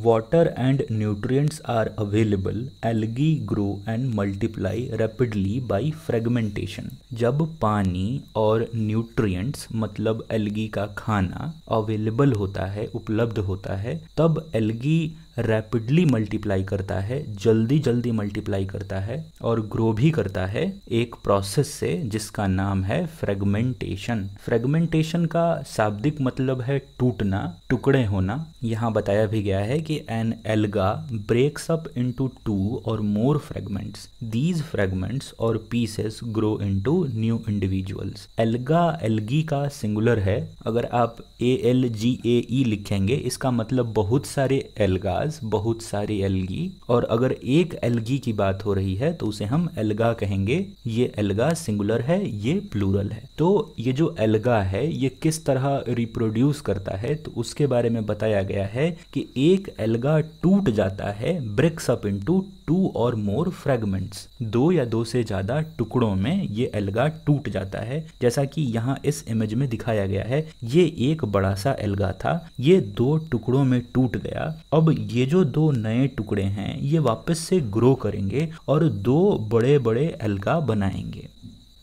[SPEAKER 1] water and nutrients are available algae grow and multiply rapidly by fragmentation जब पानी और न्यूट्रिएंट्स मतलब एलगी का खाना अवेलेबल होता है उपलब्ध होता है तब एलगी रैपिडली मल्टीप्लाई करता है जल्दी जल्दी मल्टीप्लाई करता है और ग्रो भी करता है एक प्रोसेस से जिसका नाम है फ्रेगमेंटेशन फ्रेगमेंटेशन का शाब्दिक मतलब है टूटना टुकड़े होना यहाँ बताया भी गया है कि an alga breaks up into two or more fragments these fragments or pieces grow into new individuals alga algae का सिंगुलर है अगर आप ए एल जी ए लिखेंगे इसका मतलब बहुत सारे एल्गा पास बहुत सारी एलगी और अगर एक एलगी की बात हो रही है तो उसे हम एल्गा कहेंगे ये एल्गा सिंगुलर है ये प्लूरल है तो ये जो एल्गा है ये किस तरह रिप्रोड्यूस करता है तो उसके बारे में बताया गया है कि एक एल्गा टूट जाता है breaks up into two or more fragments दो या दो से ज़्यादा टुकड़ों में ये एल्गा टूट जाता है जैसा कि यहाँ इस इमेज में दिखाया गया है ये एक बड़ा सा एल्गा था ये दो टुकड़ों में टूट गया अब ये जो दो नए टुकड़े हैं ये वापस से ग्रो करेंगे और दो बड़े बड़े एल्गा बनाएंगे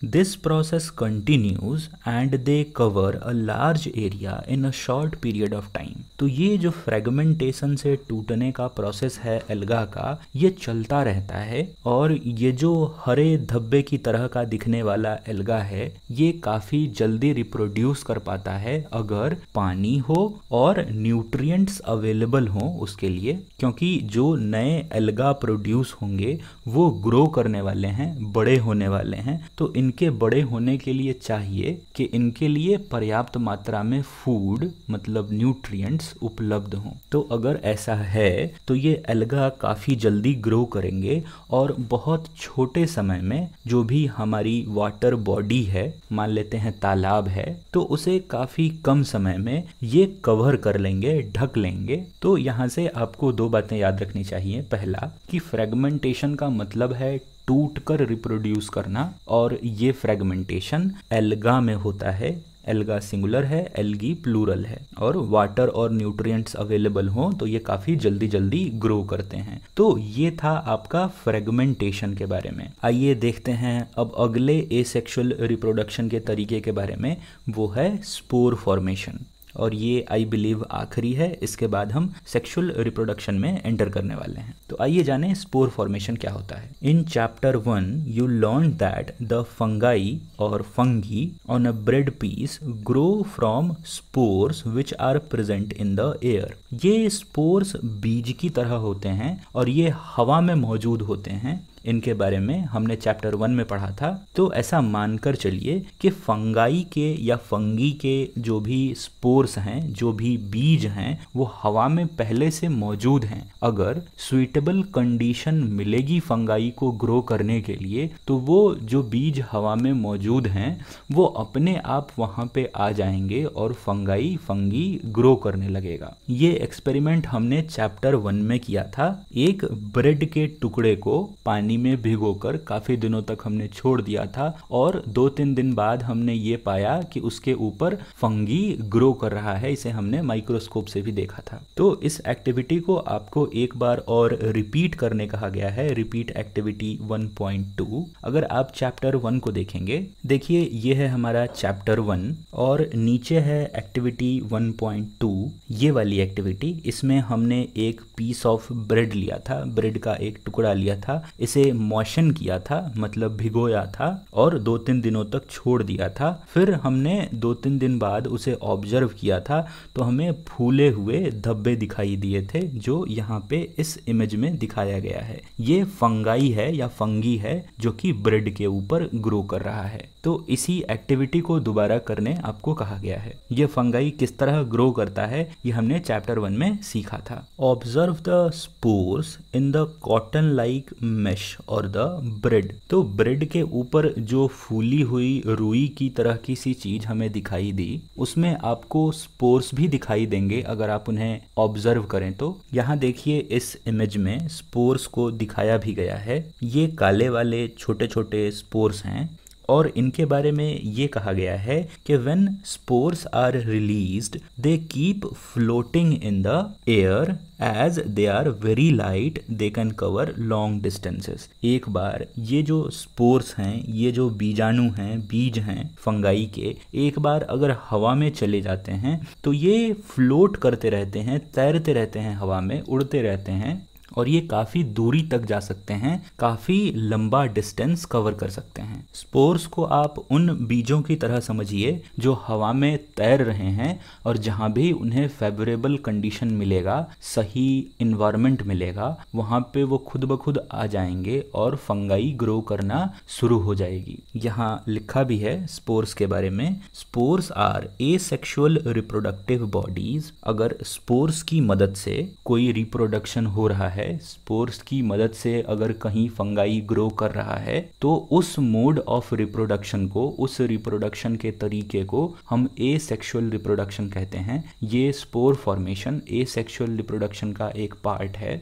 [SPEAKER 1] This process continues and they cover a large area in a short period of time. तो ये जो फ्रेगमेंटेशन से टूटने का प्रोसेस है अलगा का ये चलता रहता है और ये जो हरे धब्बे की तरह का दिखने वाला अलगा है ये काफ़ी जल्दी रिप्रोड्यूस कर पाता है अगर पानी हो और nutrients अवेलेबल हो उसके लिए क्योंकि जो नए अलगा प्रोड्यूस होंगे वो ग्रो करने वाले हैं बड़े होने वाले हैं तो इन इनके बड़े होने के लिए चाहिए कि इनके लिए पर्याप्त मात्रा में फूड मतलब न्यूट्रिएंट्स उपलब्ध हों तो अगर ऐसा है तो ये अलगा काफ़ी जल्दी ग्रो करेंगे और बहुत छोटे समय में जो भी हमारी वाटर बॉडी है मान लेते हैं तालाब है तो उसे काफ़ी कम समय में ये कवर कर लेंगे ढक लेंगे तो यहाँ से आपको दो बातें याद रखनी चाहिए पहला कि फ्रेगमेंटेशन का मतलब है टूट कर रिप्रोड्यूस करना और ये फ्रेगमेंटेशन एल्गा में होता है एल्गा सिंगुलर है एल्गी प्लूरल है और वाटर और न्यूट्रिएंट्स अवेलेबल हों तो ये काफ़ी जल्दी जल्दी ग्रो करते हैं तो ये था आपका फ्रेगमेंटेशन के बारे में आइए देखते हैं अब अगले एसेक्सुअल रिप्रोडक्शन के तरीके के बारे में वो है स्पोर फॉर्मेशन और ये आई बिलीव आखिरी है इसके बाद हम सेक्शुअल रिप्रोडक्शन में एंटर करने वाले हैं तो आइए जाने स्पोर फॉर्मेशन क्या होता है in chapter one you learn that the fungi और fungi on a bread piece grow from spores which are present in the air ये स्पोर्स बीज की तरह होते हैं और ये हवा में मौजूद होते हैं इनके बारे में हमने चैप्टर वन में पढ़ा था तो ऐसा मानकर चलिए कि फंगाई के या फंगी के जो भी स्पोर्स हैं जो भी बीज हैं वो हवा में पहले से मौजूद हैं अगर स्वीटेबल कंडीशन मिलेगी फंगाई को ग्रो करने के लिए तो वो जो बीज हवा में मौजूद हैं वो अपने आप वहाँ पे आ जाएंगे और फंगाई फंगी ग्रो करने लगेगा ये एक्सपेरिमेंट हमने चैप्टर वन में किया था एक ब्रेड के टुकड़े को पानी पानी में भिगोकर काफ़ी दिनों तक हमने छोड़ दिया था और दो तीन दिन बाद हमने ये पाया कि उसके ऊपर फंगी ग्रो कर रहा है इसे हमने माइक्रोस्कोप से भी देखा था तो इस एक्टिविटी को आपको एक बार और रिपीट करने कहा गया है रिपीट एक्टिविटी 1.2 अगर आप चैप्टर वन को देखेंगे देखिए ये है हमारा चैप्टर वन और नीचे है एक्टिविटी 1.2 ये वाली एक्टिविटी इसमें हमने एक पीस ऑफ ब्रेड लिया था ब्रेड का एक टुकड़ा लिया था इसे मोशन किया था मतलब भिगोया था और दो तीन दिनों तक छोड़ दिया था फिर हमने दो तीन दिन बाद उसे ऑब्जर्व किया था तो हमें फूले हुए धब्बे दिखाई दिए थे जो यहाँ पे इस इमेज में दिखाया गया है ये फंगाई है या फंगी है जो कि ब्रेड के ऊपर ग्रो कर रहा है तो इसी एक्टिविटी को दोबारा करने आपको कहा गया है ये फंगाई किस तरह ग्रो करता है ये हमने चैप्टर वन में सीखा था observe the spores in the cotton like mesh और द ब्रेड तो ब्रेड के ऊपर जो फूली हुई रुई की तरह की सी चीज हमें दिखाई दी उसमें आपको स्पोर्स भी दिखाई देंगे अगर आप उन्हें ऑब्जर्व करें तो यहाँ देखिए इस इमेज में स्पोर्स को दिखाया भी गया है ये काले वाले छोटे छोटे स्पोर्स हैं और इनके बारे में ये कहा गया है कि when spores are release they keep floating in the air as they are very light they can cover long distances एक बार ये जो स्पोर्स हैं ये जो बीजाणु हैं बीज हैं फंगाई के एक बार अगर हवा में चले जाते हैं तो ये फ्लोट करते रहते हैं तैरते रहते हैं हवा में उड़ते रहते हैं और ये काफ़ी दूरी तक जा सकते हैं काफ़ी लंबा डिस्टेंस कवर कर सकते हैं स्पोर्स को आप उन बीजों की तरह समझिए जो हवा में तैर रहे हैं और जहां भी उन्हें फेवरेबल कंडीशन मिलेगा सही इन्वायरमेंट मिलेगा वहां पे वो खुद ब खुद आ जाएंगे और फंगाई ग्रो करना शुरू हो जाएगी यहाँ लिखा भी है स्पोर्स के बारे में spores are asexual reproductive bodies अगर स्पोर्स की मदद से कोई रिप्रोडक्शन हो रहा है है स्पोर्स की मदद से अगर कहीं फंगाई ग्रो कर रहा है तो उस मोड ऑफ रिप्रोडक्शन को उस रिप्रोडक्शन के तरीके को हम ए सेक्शुअल रिप्रोडक्शन कहते हैं ये spore formation asexual reproduction का एक पार्ट है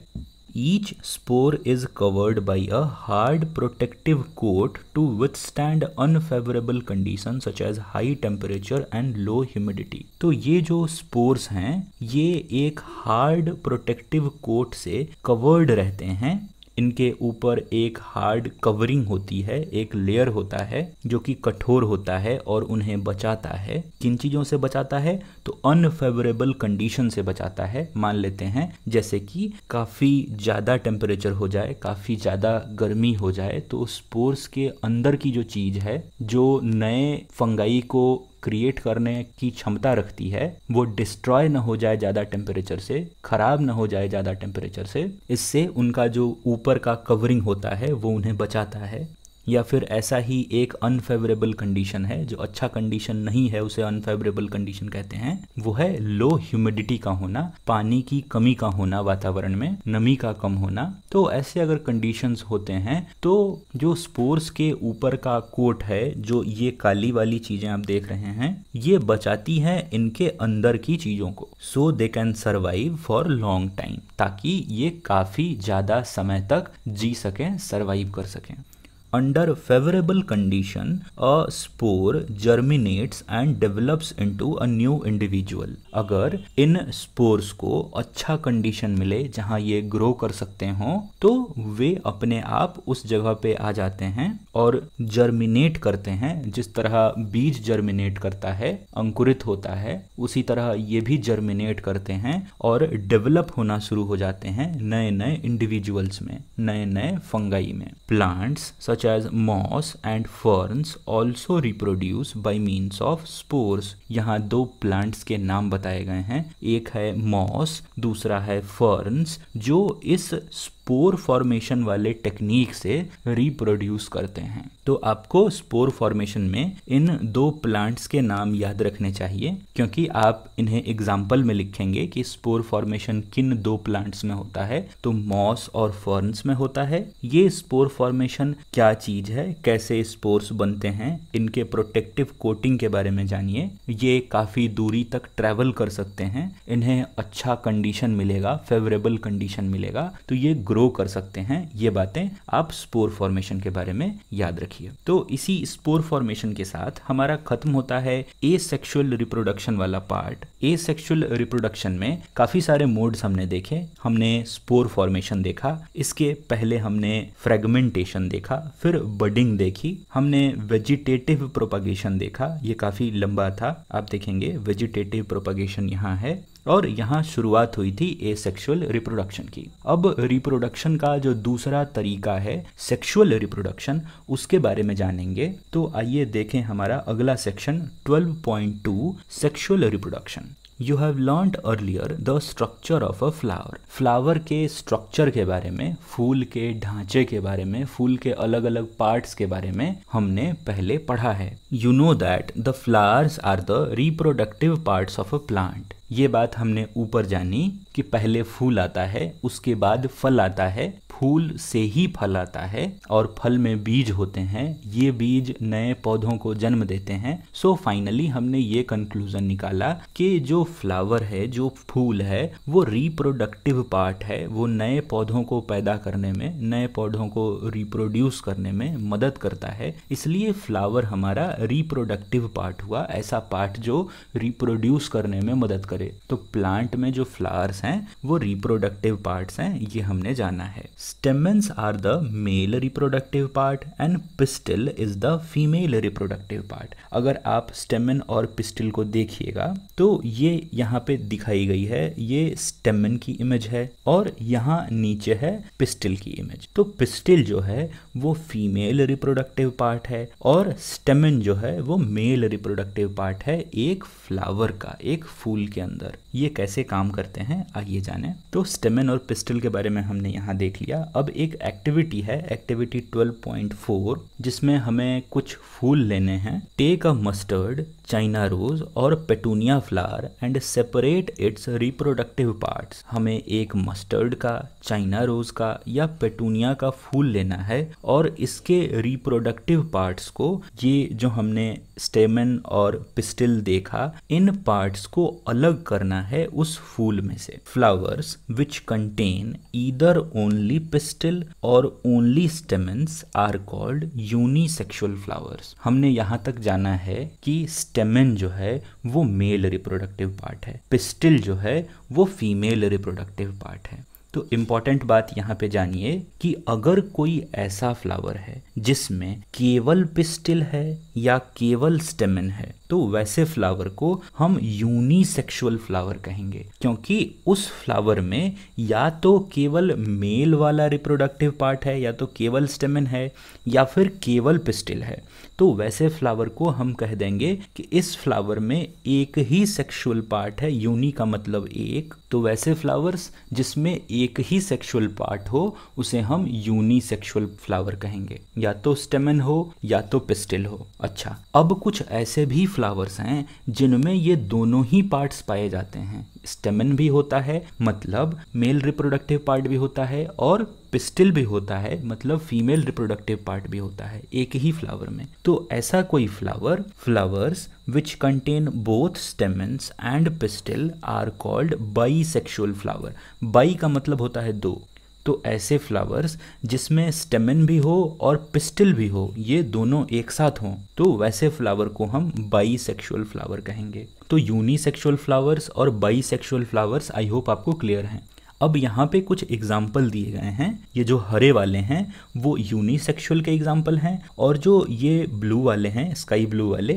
[SPEAKER 1] Each spore is covered by a hard protective coat to withstand unfavorable conditions such as high temperature and low humidity. तो ये जो spores हैं ये एक hard protective coat से covered रहते हैं इनके ऊपर एक हार्ड कवरिंग होती है एक लेयर होता है जो कि कठोर होता है और उन्हें बचाता है किन चीज़ों से बचाता है तो अनफेवरेबल कंडीशन से बचाता है मान लेते हैं जैसे कि काफ़ी ज़्यादा टेम्परेचर हो जाए काफ़ी ज़्यादा गर्मी हो जाए तो स्पोर्स के अंदर की जो चीज़ है जो नए फंगाई को क्रिएट करने की क्षमता रखती है वो डिस्ट्रॉय ना हो जाए ज़्यादा टेम्परेचर से खराब ना हो जाए ज़्यादा टेम्परेचर से इससे उनका जो ऊपर का कवरिंग होता है वो उन्हें बचाता है या फिर ऐसा ही एक अनफेवरेबल कंडीशन है जो अच्छा कंडीशन नहीं है उसे अनफेवरेबल कंडीशन कहते हैं वो है लो ह्यूमिडिटी का होना पानी की कमी का होना वातावरण में नमी का कम होना तो ऐसे अगर कंडीशंस होते हैं तो जो स्पोर्स के ऊपर का कोट है जो ये काली वाली चीजें आप देख रहे हैं ये बचाती है इनके अंदर की चीजों को so they can survive for long time ताकि ये काफी ज्यादा समय तक जी सकें सर्वाइव कर सकें under favourable condition a spore germinates and develops into a new individual अगर इन स्पोर्स को अच्छा कंडीशन मिले जहां ये ग्रो कर सकते हो तो वे अपने आप उस जगह पे आ जाते हैं और जर्मिनेट करते हैं जिस तरह बीज जर्मिनेट करता है अंकुरित होता है उसी तरह ये भी जर्मिनेट करते हैं और डेवलप होना शुरू हो जाते हैं नए नए इंडिविजुअल्स में नए नए फंगाई में plants such as moss and ferns also reproduce by means of spores यहाँ दो plants के नाम बताए गए हैं एक है moss दूसरा है ferns जो इस स्पोर फॉर्मेशन वाले टेक्निक से रिप्रोड्यूस करते हैं तो आपको स्पोर फॉर्मेशन में इन दो प्लांट्स के नाम याद रखने चाहिए क्योंकि आप इन्हें एग्जाम्पल में लिखेंगे कि स्पोर फॉर्मेशन किन दो प्लांट्स में होता है तो मॉस और फॉर्न्स में होता है ये स्पोर फॉर्मेशन क्या चीज है कैसे स्पोर्स बनते हैं इनके प्रोटेक्टिव कोटिंग के बारे में जानिए ये काफी दूरी तक ट्रेवल कर सकते हैं इन्हें अच्छा कंडीशन मिलेगा फेवरेबल कंडीशन मिलेगा तो ये ग्रो कर सकते हैं ये बातें आप स्पोर फॉर्मेशन के बारे में याद रखिए तो इसी स्पोर फॉर्मेशन के साथ हमारा खत्म होता है ए सेक्शुअल रिप्रोडक्शन वाला पार्ट ए सेक्शुअल रिप्रोडक्शन में काफी सारे मोड्स हमने देखे हमने स्पोर फॉर्मेशन देखा इसके पहले हमने फ्रेगमेंटेशन देखा फिर बडिंग देखी हमने वेजिटेटिव प्रोपागेशन देखा ये काफी लंबा था आप देखेंगे वेजिटेटिव प्रोपागेशन यहाँ है और यहाँ शुरुआत हुई थी ए सेक्शुअल रिप्रोडक्शन की अब रिप्रोडक्शन का जो दूसरा तरीका है सेक्शुअल रिप्रोडक्शन उसके बारे में जानेंगे तो आइए देखें हमारा अगला section 12.2 sexual reproduction you have learn earlier the structure of a flower flower के स्ट्रक्चर के बारे में फूल के ढांचे के बारे में फूल के अलग अलग पार्ट्स के बारे में हमने पहले पढ़ा है you know that the flowers are the reproductive parts of a plant ये बात हमने ऊपर जानी कि पहले फूल आता है उसके बाद फल आता है फूल से ही फल आता है और फल में बीज होते हैं ये बीज नए पौधों को जन्म देते हैं सो so फाइनली हमने ये कंक्लूजन निकाला कि जो फ्लावर है जो फूल है वो रिप्रोडक्टिव पार्ट है वो नए पौधों को पैदा करने में नए पौधों को रिप्रोड्यूस करने में मदद करता है इसलिए फ्लावर हमारा रिप्रोडक्टिव पार्ट हुआ ऐसा पार्ट जो रिप्रोड्यूस करने में मदद करे तो प्लांट में जो फ्लावर्स हैं वो रिप्रोडक्टिव पार्ट्स हैं ये हमने जाना है stamens are the male reproductive part and pistil is the female reproductive part अगर आप स्टेमन और पिस्टिल को देखिएगा तो ये यहाँ पे दिखाई गई है ये स्टेमन की इमेज है और यहाँ नीचे है पिस्टिल की इमेज तो पिस्टिल जो है वो फीमेल रिप्रोडक्टिव पार्ट है और स्टेमन जो है वो मेल रिप्रोडक्टिव पार्ट है एक फ्लावर का एक फूल के अंदर ये कैसे काम करते हैं आइए जाने तो स्टेमन और पिस्टल के बारे में हमने यहाँ देख लिया अब एक एक्टिविटी है एक्टिविटी 12.4 जिसमें हमें कुछ फूल लेने हैं take a mustard China rose और petunia flower and separate its reproductive parts हमें एक मस्टर्ड का चाइना रोज का या पेटूनिया का फूल लेना है और इसके रिप्रोडक्टिव पार्ट्स को ये जो हमने स्टेमन और पिस्टिल देखा इन पार्ट्स को अलग करना है उस फूल में से flowers which contain either only pistil और only stamens are called unisexual flowers हमने यहाँ तक जाना है कि स्टेमन जो है वो मेल रिप्रोडक्टिव पार्ट है पिस्टिल जो है वो फीमेल रिप्रोडक्टिव पार्ट है तो इम्पॉर्टेंट बात यहाँ पे जानिए कि अगर कोई ऐसा फ्लावर है जिसमें केवल पिस्टिल है या केवल स्टेमन है तो वैसे फ्लावर को हम यूनिसेक्सुअल फ्लावर कहेंगे क्योंकि उस फ्लावर में या तो केवल मेल वाला रिप्रोडक्टिव पार्ट है या तो केवल स्टेमन है या फिर केवल पिस्टिल है तो वैसे फ्लावर को हम कह देंगे कि इस फ्लावर में एक ही सेक्सुअल पार्ट है यूनी का मतलब एक तो वैसे फ्लावर्स जिसमें एक ही सेक्सुअल पार्ट हो उसे हम यूनी सेक्सुअल फ्लावर कहेंगे या तो स्टेमन हो या तो पिस्टिल हो अच्छा अब कुछ ऐसे भी फ्लावर्स हैं जिनमें ये दोनों ही पार्ट्स पाए जाते हैं स्टेमन भी होता है मतलब मेल रिप्रोडक्टिव पार्ट भी होता है और पिस्टिल भी होता है मतलब फीमेल रिप्रोडक्टिव पार्ट भी होता है एक ही फ्लावर में तो ऐसा कोई flower flowers which contain both stamens and pistil are called bisexual flower bi का मतलब होता है दो तो ऐसे फ्लावर्स जिसमें स्टेमन भी हो और पिस्टल भी हो ये दोनों एक साथ हों तो वैसे फ्लावर को हम बाई सेक्शुअल फ्लावर कहेंगे तो यूनिसेक्सुअल फ्लावर्स और बाई फ्लावर्स आई होप आपको क्लियर हैं अब यहाँ पे कुछ एग्जाम्पल दिए गए हैं ये जो हरे वाले हैं वो यूनिसेक्सुअल के एग्जाम्पल हैं और जो ये ब्लू वाले हैं स्काई ब्लू वाले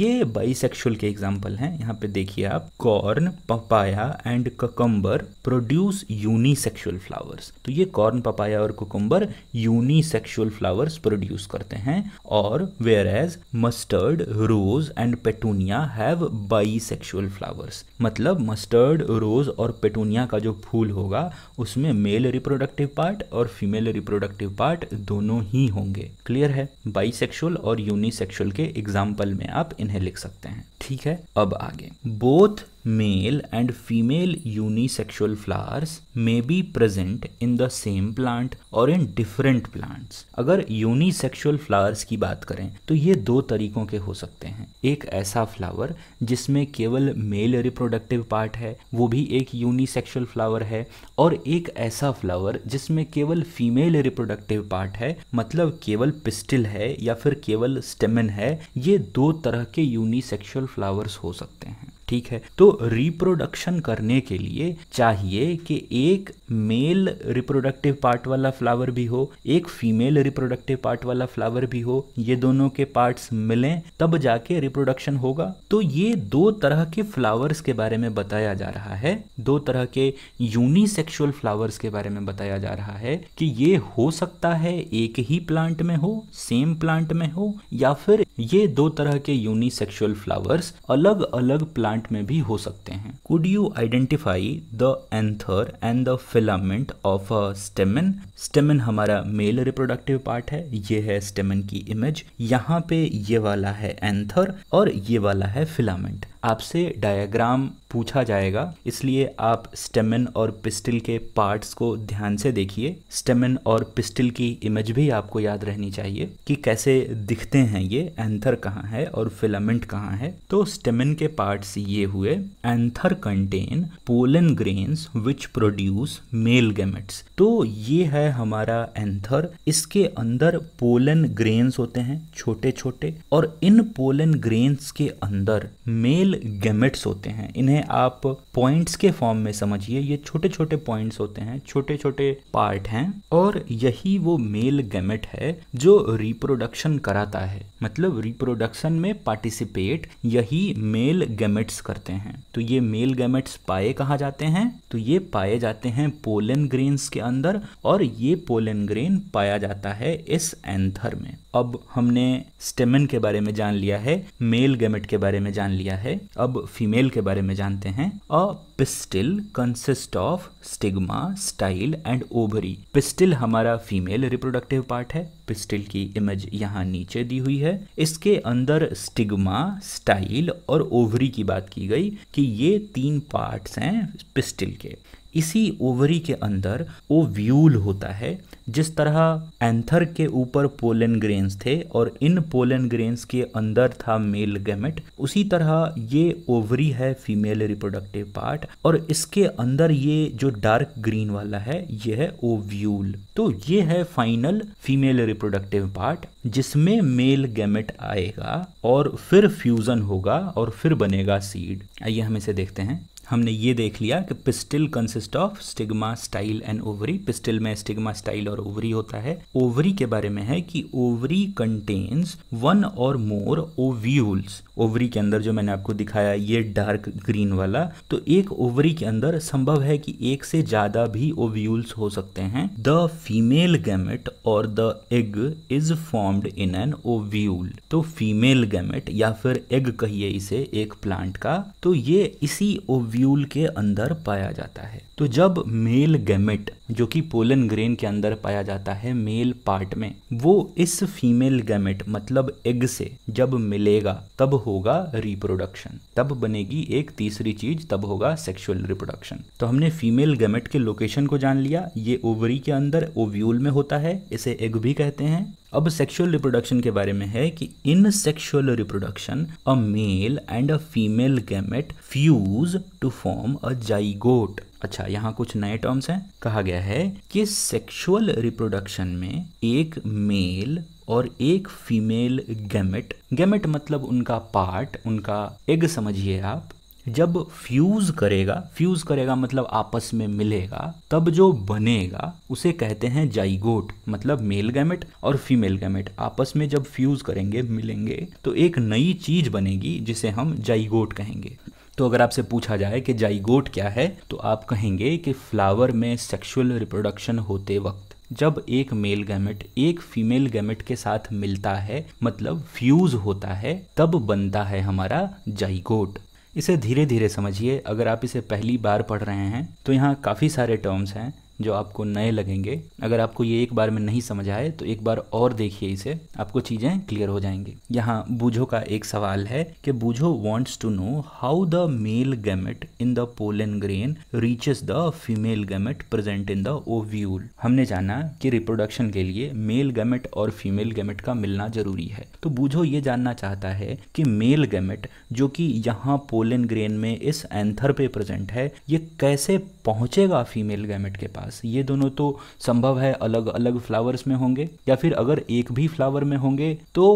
[SPEAKER 1] ये सेक्शुअल के एग्जाम्पल हैं यहाँ पे देखिए आप corn papaya and cucumber produce unisexual flowers तो ये कॉर्न पपाया और ककम्बर यूनिसेक्सुअल फ्लावर्स प्रोड्यूस करते हैं और whereas mustard rose and petunia have bisexual flowers मतलब मस्टर्ड रोज और पेटूनिया का जो फूल हो होगा उसमें मेल रिप्रोडक्टिव पार्ट और फीमेल रिप्रोडक्टिव पार्ट दोनों ही होंगे क्लियर है बाइसेक्सुअल और यूनिसेक्सुअल के एग्जाम्पल में आप इन्हें लिख सकते हैं ठीक है अब आगे both male and female unisexual flowers may be present in the same plant और इन डिफरेंट प्लांट्स अगर यूनिसेक्सुअल फ्लावर्स की बात करें तो ये दो तरीकों के हो सकते हैं एक ऐसा फ्लावर जिसमें केवल मेल रिप्रोडक्टिव पार्ट है वो भी एक यूनिसेक्सुअल फ्लावर है और एक ऐसा फ्लावर जिसमें केवल फीमेल रिप्रोडक्टिव पार्ट है मतलब केवल पिस्टिल है या फिर केवल स्टेमन है ये दो तरह के यूनिसेक्सुअल फ्लावर्स हो सकते हैं ठीक है तो रिप्रोडक्शन करने के लिए चाहिए कि एक मेल रिप्रोडक्टिव पार्ट वाला फ्लावर भी हो एक फीमेल रिप्रोडक्टिव पार्ट वाला फ्लावर भी हो ये दोनों के पार्ट्स मिलें तब जाके रिप्रोडक्शन होगा तो ये दो तरह के फ्लावर्स के बारे में बताया जा रहा है दो तरह के यूनिसेक्सुअल फ्लावर्स के बारे में बताया जा रहा है कि ये हो सकता है एक ही प्लांट में हो सेम प्लांट में हो या फिर ये दो तरह के यूनिसेक्सुअल फ्लावर्स अलग अलग प्लांट प्लांट में भी हो सकते हैं could you identify the anther and the filament of a stamen stamen हमारा मेल रिप्रोडक्टिव पार्ट है ये है स्टेमन की इमेज यहाँ पे ये वाला है एंथर और ये वाला है फिलामेंट आपसे डायग्राम पूछा जाएगा इसलिए आप स्टेमन और पिस्टल के पार्ट्स को ध्यान से देखिए स्टेमन और पिस्टल की इमेज भी आपको याद रहनी चाहिए कि कैसे दिखते हैं ये एंथर कहाँ है और फिलामेंट कहाँ है तो स्टेमन के पार्ट्स ये हुए anther contain pollen grains which produce male gametes तो ये है हमारा एंथर इसके अंदर पोलन ग्रेन्स होते हैं छोटे छोटे और इन पोलन ग्रेन्स के अंदर मेल स्पिंडल गैमेट्स होते हैं इन्हें आप पॉइंट्स के फॉर्म में समझिए ये छोटे छोटे पॉइंट्स होते हैं छोटे छोटे पार्ट हैं और यही वो मेल गैमेट है जो रिप्रोडक्शन कराता है मतलब रिप्रोडक्शन में पार्टिसिपेट यही मेल गैमेट्स करते हैं तो ये मेल गैमेट्स पाए कहा जाते हैं तो ये पाए जाते हैं पोलन ग्रेन्स के अंदर और ये पोलन ग्रेन पाया जाता है इस एंथर में अब हमने स्टेमन के बारे में जान लिया है मेल गैमेट के बारे में जान लिया है अब फीमेल के बारे में जानते हैं a pistil consist of stigma style and ovary pistil हमारा फीमेल रिप्रोडक्टिव पार्ट है पिस्टिल की इमेज यहाँ नीचे दी हुई है इसके अंदर स्टिग्मा स्टाइल और ओवरी की बात की गई कि ये तीन पार्ट्स हैं पिस्टिल के इसी ओवरी के अंदर ओव्यूल होता है जिस तरह एंथर के ऊपर पोलन ग्रेन्स थे और इन पोलन ग्रेन्स के अंदर था मेल गैमेट उसी तरह ये ओवरी है फीमेल रिप्रोडक्टिव पार्ट और इसके अंदर ये जो डार्क ग्रीन वाला है ये है ओव्यूल तो ये है फाइनल फीमेल रिप्रोडक्टिव पार्ट जिसमें मेल गैमेट आएगा और फिर फ्यूजन होगा और फिर बनेगा सीड आइए हम इसे देखते हैं हमने ये देख लिया कि pistil consist of stigma style and ovary pistil में स्टिग्मा स्टाइल और ओवरी होता है ओवरी के बारे में है कि ओवरी कंटेन्स वन और मोर ओव्यूल्स ओवरी के अंदर जो मैंने आपको दिखाया ये डार्क ग्रीन वाला तो एक ओवरी के अंदर संभव है कि एक से ज्यादा भी ओव्यूल्स हो सकते हैं द फीमेल गैमेट और the egg is formed in an ovule तो फीमेल गैमेट या फिर एग कहिए इसे एक प्लांट का तो ये इसी ओव्यूल ओव्यूल के अंदर पाया जाता है तो जब मेल गैमेट जो कि पोलन ग्रेन के अंदर पाया जाता है मेल पार्ट में वो इस फीमेल गैमेट मतलब एग से जब मिलेगा तब होगा रिप्रोडक्शन तब बनेगी एक तीसरी चीज तब होगा सेक्सुअल रिप्रोडक्शन तो हमने फीमेल गैमेट के लोकेशन को जान लिया ये ओवरी के अंदर ओव्यूल में होता है इसे एग भी कहते हैं अब सेक्सुअल रिप्रोडक्शन के बारे में है कि in sexual reproduction a male and a female gamete fuse to form a zygote अच्छा यहाँ कुछ नए टर्म्स हैं कहा गया है कि सेक्सुअल रिप्रोडक्शन में एक मेल और एक फीमेल गैमेट गैमेट मतलब उनका पार्ट उनका एग समझिए आप जब फ्यूज करेगा फ्यूज करेगा मतलब आपस में मिलेगा तब जो बनेगा उसे कहते हैं जाइगोट मतलब मेल गैमेट और फीमेल गैमेट आपस में जब फ्यूज करेंगे मिलेंगे तो एक नई चीज बनेगी जिसे हम जाइगोट कहेंगे तो अगर आपसे पूछा जाए कि जाइगोट क्या है तो आप कहेंगे कि फ्लावर में सेक्सुअल रिप्रोडक्शन होते वक्त जब एक मेल गैमेट एक फीमेल गैमेट के साथ मिलता है मतलब फ्यूज होता है तब बनता है हमारा जाइगोट इसे धीरे धीरे समझिए अगर आप इसे पहली बार पढ़ रहे हैं तो यहाँ काफ़ी सारे टर्म्स हैं जो आपको नए लगेंगे अगर आपको ये एक बार में नहीं समझ आए तो एक बार और देखिए इसे आपको चीज़ें क्लियर हो जाएंगी यहाँ बूझो का एक सवाल है कि Boojho wants to know how the male gamete in the pollen grain reaches the female gamete present in the ovule हमने जाना कि रिप्रोडक्शन के लिए मेल गैमेट और फीमेल गैमेट का मिलना जरूरी है तो बूझो ये जानना चाहता है कि मेल गैमेट जो कि यहाँ पोलन ग्रेन में इस एंथर पे प्रेजेंट है ये कैसे पहुंचेगा फीमेल गैमेट के पास पास ये दोनों तो संभव है अलग अलग फ्लावर्स में होंगे या फिर अगर एक भी फ्लावर में होंगे तो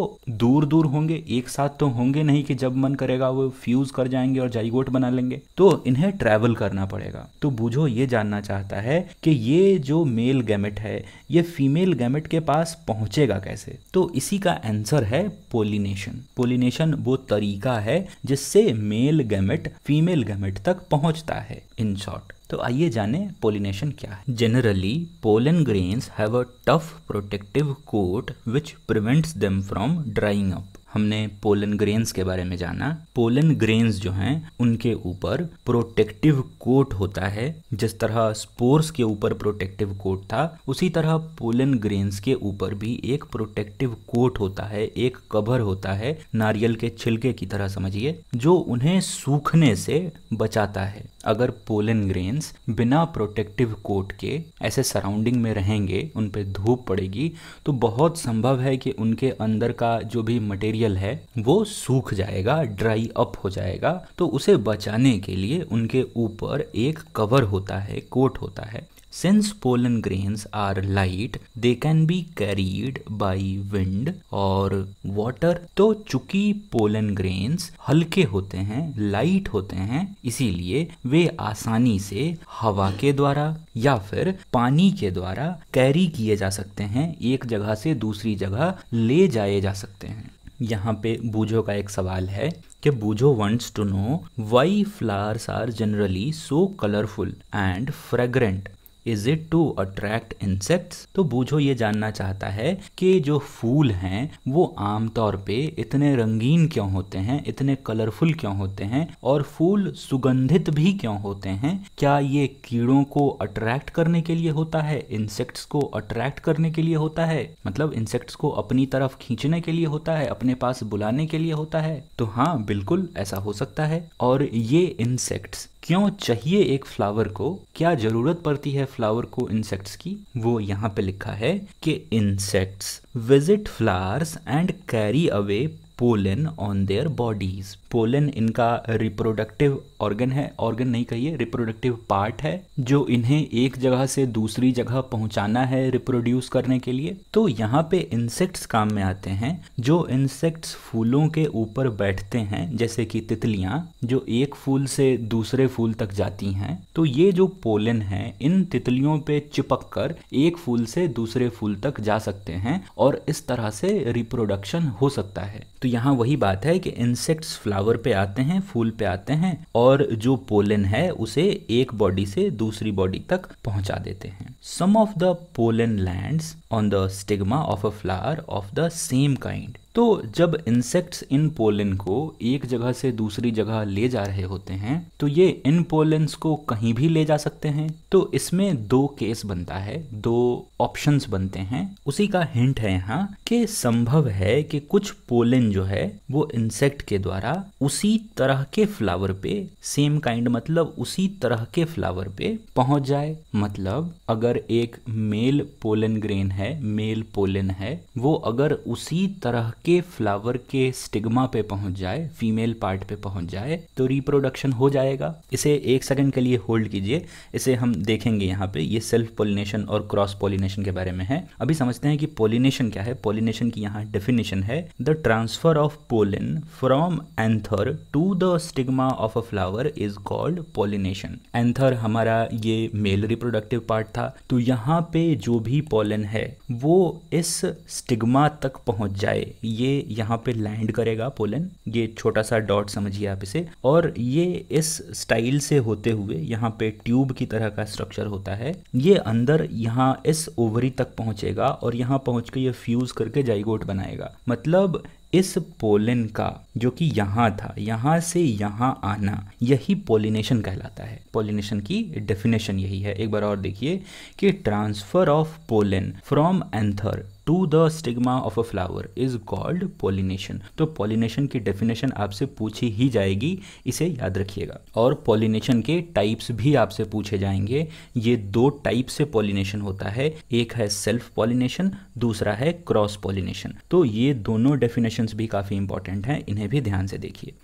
[SPEAKER 1] दूर दूर होंगे एक साथ तो होंगे नहीं कि जब मन करेगा वो फ्यूज कर जाएंगे और जाइगोट बना लेंगे तो इन्हें ट्रैवल करना पड़ेगा तो बुझो ये जानना चाहता है कि ये जो मेल गैमेट है ये फीमेल गैमेट के पास पहुंचेगा कैसे तो इसी का आंसर है पोलिनेशन पोलिनेशन वो तरीका है जिससे मेल गैमेट फीमेल गैमेट तक पहुंचता है इन शॉर्ट तो आइए जानें पोलिनेशन क्या है generally pollen grains have a tough protective coat which prevents them from drying up हमने पोलन ग्रेन्स के बारे में जाना पोलन ग्रेन्स जो हैं उनके ऊपर प्रोटेक्टिव कोट होता है जिस तरह स्पोर्स के ऊपर प्रोटेक्टिव कोट था उसी तरह पोलन ग्रेन्स के ऊपर भी एक प्रोटेक्टिव कोट होता है एक कवर होता है नारियल के छिलके की तरह समझिए जो उन्हें सूखने से बचाता है अगर पोलन ग्रेन्स बिना प्रोटेक्टिव कोट के ऐसे सराउंडिंग में रहेंगे उन पर धूप पड़ेगी तो बहुत संभव है कि उनके अंदर का जो भी मटेरियल है वो सूख जाएगा ड्राई अप हो जाएगा तो उसे बचाने के लिए उनके ऊपर एक कवर होता है कोट होता है Since pollen grains are light, they can be carried by wind और water. तो चूंकि pollen grains हल्के होते हैं light होते हैं इसीलिए वे आसानी से हवा के द्वारा या फिर पानी के द्वारा कैरी किए जा सकते हैं एक जगह से दूसरी जगह ले जाए जा सकते हैं यहाँ पे बूझो का एक सवाल है कि Boojho wants to know why flowers are generally so colourful and fragrant is it to attract insects तो बूझो ये जानना चाहता है कि जो फूल हैं वो आमतौर पे इतने रंगीन क्यों होते हैं इतने कलरफुल क्यों होते हैं और फूल सुगंधित भी क्यों होते हैं क्या ये कीड़ों को अट्रैक्ट करने के लिए होता है इंसेक्ट्स को अट्रैक्ट करने के लिए होता है मतलब इंसेक्ट्स को अपनी तरफ खींचने के लिए होता है अपने पास बुलाने के लिए होता है तो हाँ बिल्कुल ऐसा हो सकता है और ये इंसेक्ट्स क्यों चाहिए एक फ्लावर को क्या जरूरत पड़ती है फ्लावर को इंसेक्ट्स की वो यहाँ पे लिखा है कि insects visit flowers and carry away pollen on their bodies pollen इनका रिप्रोडक्टिव ऑर्गन है ऑर्गन नहीं कहिए रिप्रोडक्टिव पार्ट है जो इन्हें एक जगह से दूसरी जगह पहुंचाना है रिप्रोड्यूस करने के लिए तो यहाँ पे इंसेक्ट्स काम में आते हैं जो इंसेक्ट्स फूलों के ऊपर बैठते हैं जैसे कि तितलियां जो एक फूल से दूसरे फूल तक जाती हैं तो ये जो पोलन है इन तितलियों पे चिपक कर एक फूल से दूसरे फूल तक जा सकते हैं और इस तरह से रिप्रोडक्शन हो सकता है तो यहाँ वही बात है कि इंसेक्ट्स फ्लावर फ्लावर पे आते हैं फूल पे आते हैं और जो पोलन है उसे एक बॉडी से दूसरी बॉडी तक पहुंचा देते हैं some of the pollen lands on the stigma of a flower of the same kind तो जब इंसेक्ट्स इन पोलन को एक जगह से दूसरी जगह ले जा रहे होते हैं तो ये इन पोलेंस को कहीं भी ले जा सकते हैं तो इसमें दो केस बनता है दो ऑप्शंस बनते हैं उसी का हिंट है यहाँ कि संभव है कि कुछ पोलन जो है वो इंसेक्ट के द्वारा उसी तरह के फ्लावर पे सेम काइंड मतलब उसी तरह के फ्लावर पे पहुंच जाए मतलब अगर एक मेल पोलन ग्रेन है मेल पोलन है वो अगर उसी तरह के फ्लावर के स्टिग्मा पे पहुंच जाए फीमेल पार्ट पे पहुंच जाए तो रिप्रोडक्शन हो जाएगा इसे एक सेकंड के लिए होल्ड कीजिए इसे हम देखेंगे यहाँ पे ये सेल्फ पोलिनेशन और क्रॉस पोलिनेशन के बारे में है अभी समझते हैं कि पोलिनेशन क्या है पोलिनेशन की यहाँ डेफिनेशन है the transfer of pollen from anther to the stigma of a flower is called pollination anther हमारा ये मेल रिप्रोडक्टिव पार्ट था तो यहाँ पे जो भी पोलिन है वो इस स्टिग्मा तक पहुंच जाए ये यहाँ पे लैंड करेगा पोलन ये छोटा सा डॉट समझिए आप इसे और ये इस स्टाइल से होते हुए यहाँ पे ट्यूब की तरह का स्ट्रक्चर होता है ये अंदर यहाँ इस ओवरी तक पहुंचेगा और यहाँ पहुंच के ये फ्यूज करके जाइगोट बनाएगा मतलब इस पोलन का जो कि यहाँ था यहाँ से यहाँ आना यही पोलिनेशन कहलाता है पोलिनेशन की डेफिनेशन यही है एक बार और देखिए कि transfer of pollen from anther to the stigma of a flower is called pollination तो पॉलिनेशन की डेफिनेशन आपसे पूछी ही जाएगी इसे याद रखिएगा और पॉलिनेशन के टाइप्स भी आपसे पूछे जाएंगे ये दो टाइप से पॉलिनेशन होता है एक है सेल्फ पॉलिनेशन दूसरा है क्रॉस पॉलिनेशन तो ये दोनों डेफिनेशंस भी काफ़ी इंपॉर्टेंट हैं इन्हें भी ध्यान से देखिए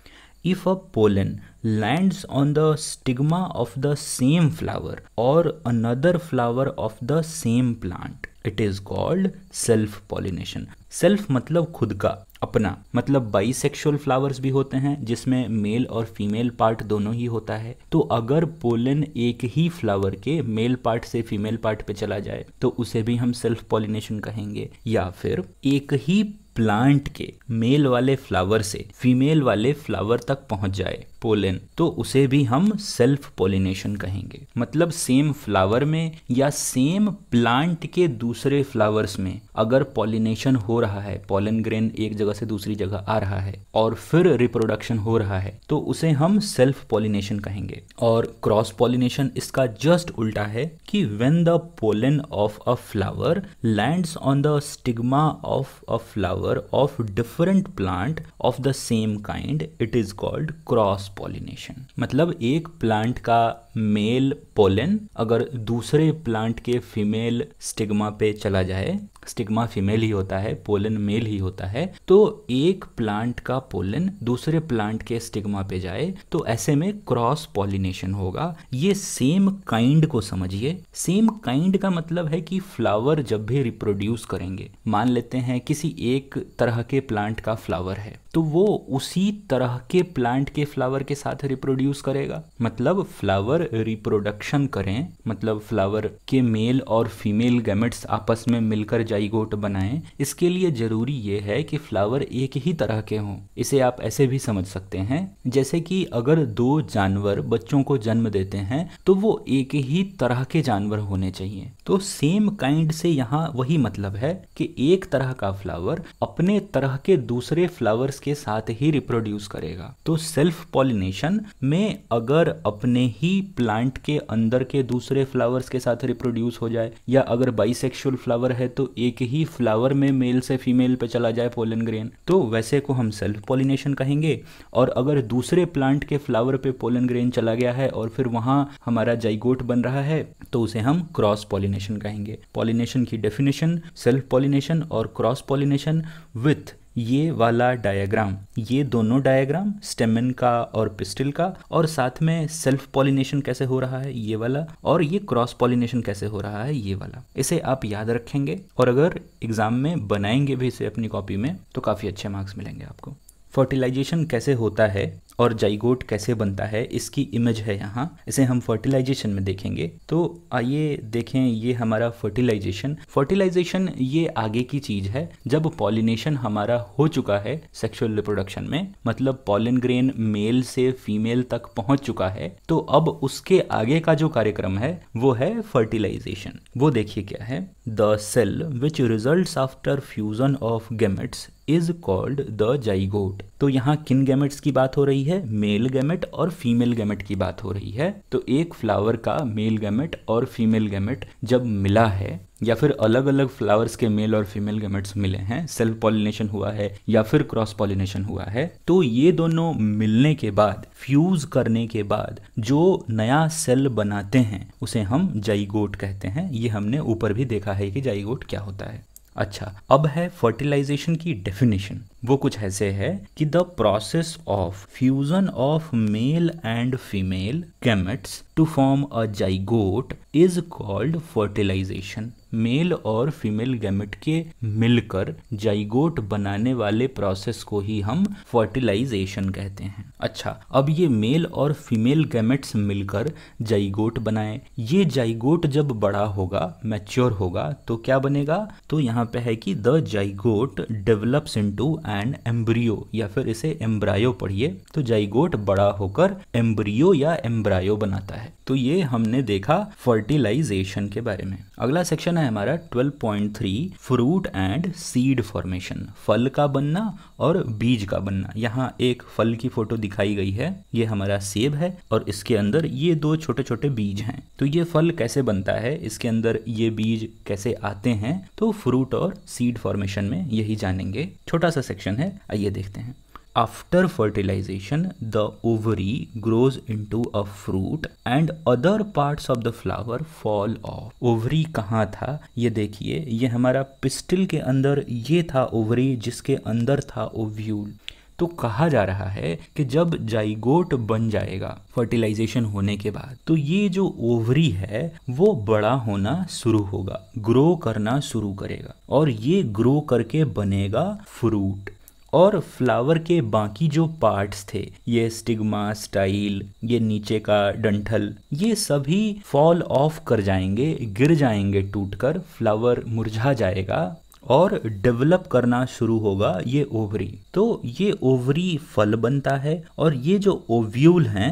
[SPEAKER 1] if a pollen land on the stigma of the same flower और another flower of the same plant it is called self pollination self मतलब खुद का अपना मतलब बाई सेक्शुअल फ्लावर्स भी होते हैं जिसमें मेल और फीमेल पार्ट दोनों ही होता है तो अगर पोलन एक ही फ्लावर के मेल पार्ट से फीमेल पार्ट पे चला जाए तो उसे भी हम सेल्फ पॉलिनेशन कहेंगे या फिर एक ही प्लांट के मेल वाले फ्लावर से फीमेल वाले फ्लावर तक पहुंच जाए पोलन तो उसे भी हम सेल्फ पोलिनेशन कहेंगे मतलब सेम फ्लावर में या सेम प्लांट के दूसरे फ्लावर्स में अगर पॉलिनेशन हो रहा है पोलन ग्रेन एक जगह से दूसरी जगह आ रहा है और फिर रिप्रोडक्शन हो रहा है तो उसे हम सेल्फ पॉलिनेशन कहेंगे और क्रॉस पॉलिनेशन इसका जस्ट उल्टा है कि when the pollen of a flower land on the stigma of a flower of different plant of the same kind it is called cross pollination मतलब एक प्लांट का मेल पोलन अगर दूसरे प्लांट के फीमेल स्टिग्मा पे चला जाए स्टिग्मा फीमेल ही होता है पोलन मेल ही होता है तो एक प्लांट का पोलन दूसरे प्लांट के स्टिग्मा पे जाए तो ऐसे में क्रॉस पॉलिनेशन होगा ये सेम काइंड को समझिए सेम काइंड का मतलब है कि फ्लावर जब भी रिप्रोड्यूस करेंगे मान लेते हैं किसी एक तरह के प्लांट का फ्लावर है तो वो उसी तरह के प्लांट के फ्लावर के साथ रिप्रोड्यूस करेगा मतलब फ्लावर रिप्रोडक्शन करें मतलब फ्लावर के मेल और फीमेल गैमेट्स आपस में मिलकर जाए जाइगोट बनाएं इसके लिए जरूरी ये है कि फ्लावर एक ही तरह के हों इसे आप ऐसे भी समझ सकते हैं जैसे कि अगर दो जानवर बच्चों को जन्म देते हैं तो वो एक ही तरह के जानवर होने चाहिए तो सेम काइंड से यहाँ वही मतलब है कि एक तरह का फ्लावर अपने तरह के दूसरे फ्लावर्स के साथ ही रिप्रोड्यूस करेगा तो सेल्फ पॉलिनेशन में अगर अपने ही प्लांट के अंदर के दूसरे फ्लावर्स के साथ रिप्रोड्यूस हो जाए या अगर बाइसेक्सुअल फ्लावर है तो एक ही फ्लावर में मेल से फीमेल पे चला जाए पोलन ग्रेन तो वैसे को हम सेल्फ पॉलिनेशन कहेंगे और अगर दूसरे प्लांट के फ्लावर पे पोलन ग्रेन चला गया है और फिर वहां हमारा जाइगोट बन रहा है तो उसे हम क्रॉस पॉलिनेशन कहेंगे पॉलिनेशन की डेफिनेशन सेल्फ पॉलिनेशन और क्रॉस पॉलिनेशन विथ ये वाला डायग्राम ये दोनों डायग्राम स्टेमिन का और पिस्टिल का और साथ में सेल्फ पॉलिनेशन कैसे हो रहा है ये वाला और ये क्रॉस पॉलिनेशन कैसे हो रहा है ये वाला इसे आप याद रखेंगे और अगर एग्जाम में बनाएंगे भी इसे अपनी कॉपी में तो काफ़ी अच्छे मार्क्स मिलेंगे आपको फर्टिलाइजेशन कैसे होता है और जाइगोट कैसे बनता है इसकी इमेज है यहाँ इसे हम फर्टिलाइजेशन में देखेंगे तो आइए देखें ये हमारा फर्टिलाइजेशन फर्टिलाइजेशन ये आगे की चीज है जब पॉलिनेशन हमारा हो चुका है सेक्सुअल रिप्रोडक्शन में मतलब पॉलिन ग्रेन मेल से फीमेल तक पहुंच चुका है तो अब उसके आगे का जो कार्यक्रम है वो है फर्टिलाइजेशन वो देखिए क्या है the cell which result after fusion of gametes is called the zygote तो यहाँ किन गैमेट्स की बात हो रही है मेल गैमेट और फीमेल गैमेट की बात हो रही है तो एक फ्लावर का मेल गैमेट और फीमेल गैमेट जब मिला है या फिर अलग अलग फ्लावर्स के मेल और फीमेल गेमेट्स मिले हैं सेल्फ पॉलिनेशन हुआ है या फिर क्रॉस पॉलिनेशन हुआ है तो ये दोनों मिलने के बाद फ्यूज करने के बाद जो नया सेल बनाते हैं उसे हम जाइगोट कहते हैं ये हमने ऊपर भी देखा है कि जाइगोट क्या होता है अच्छा अब है फर्टिलाइजेशन की डेफिनेशन वो कुछ ऐसे है कि the process of fusion of male and female gametes to form a zygote is called fertilisation male और फीमेल गैमेट के मिलकर जाइगोट बनाने वाले प्रोसेस को ही हम फर्टिलाइजेशन कहते हैं अच्छा अब ये मेल और फीमेल गैमेट्स मिलकर जाइगोट बनाए ये जाइगोट जब बड़ा होगा मैच्योर होगा तो क्या बनेगा तो यहाँ पे है कि the zygote develops into an embryo या फिर इसे एम्ब्रायो पढ़िए तो जाइगोट बड़ा होकर एम्ब्रियो या एम्ब्रायो बनाता है तो ये हमने देखा फर्टिलाइजेशन के बारे में अगला सेक्शन है हमारा 12.3 फ्रूट एंड सीड फॉर्मेशन फल का बनना और बीज का बनना यहाँ एक फल की फोटो दिखाई गई है ये हमारा सेब है और इसके अंदर ये दो छोटे छोटे बीज हैं तो ये फल कैसे बनता है इसके अंदर ये बीज कैसे आते हैं तो फ्रूट और सीड फॉर्मेशन में यही जानेंगे छोटा सा सेक्शन सेक्शन है आइए देखते हैं after fertilisation the ovary grows to a fruit and other part of the flower fall off ovary कहाँ था ये देखिए ये हमारा पिस्टिल के अंदर ये था ओवरी जिसके अंदर था ओव्यूल तो कहा जा रहा है कि जब जाइगोट बन जाएगा फर्टिलाइजेशन होने के बाद तो ये जो ओवरी है वो बड़ा होना शुरू होगा ग्रो करना शुरू करेगा और ये ग्रो करके बनेगा फ्रूट और फ्लावर के बाकी जो पार्ट्स थे ये स्टिग्मा स्टाइल ये नीचे का डंठल ये सभी फॉल ऑफ कर जाएंगे गिर जाएंगे टूटकर फ्लावर मुरझा जाएगा और डेवलप करना शुरू होगा ये ओवरी तो ये ओवरी फल बनता है और ये जो ओव्यूल हैं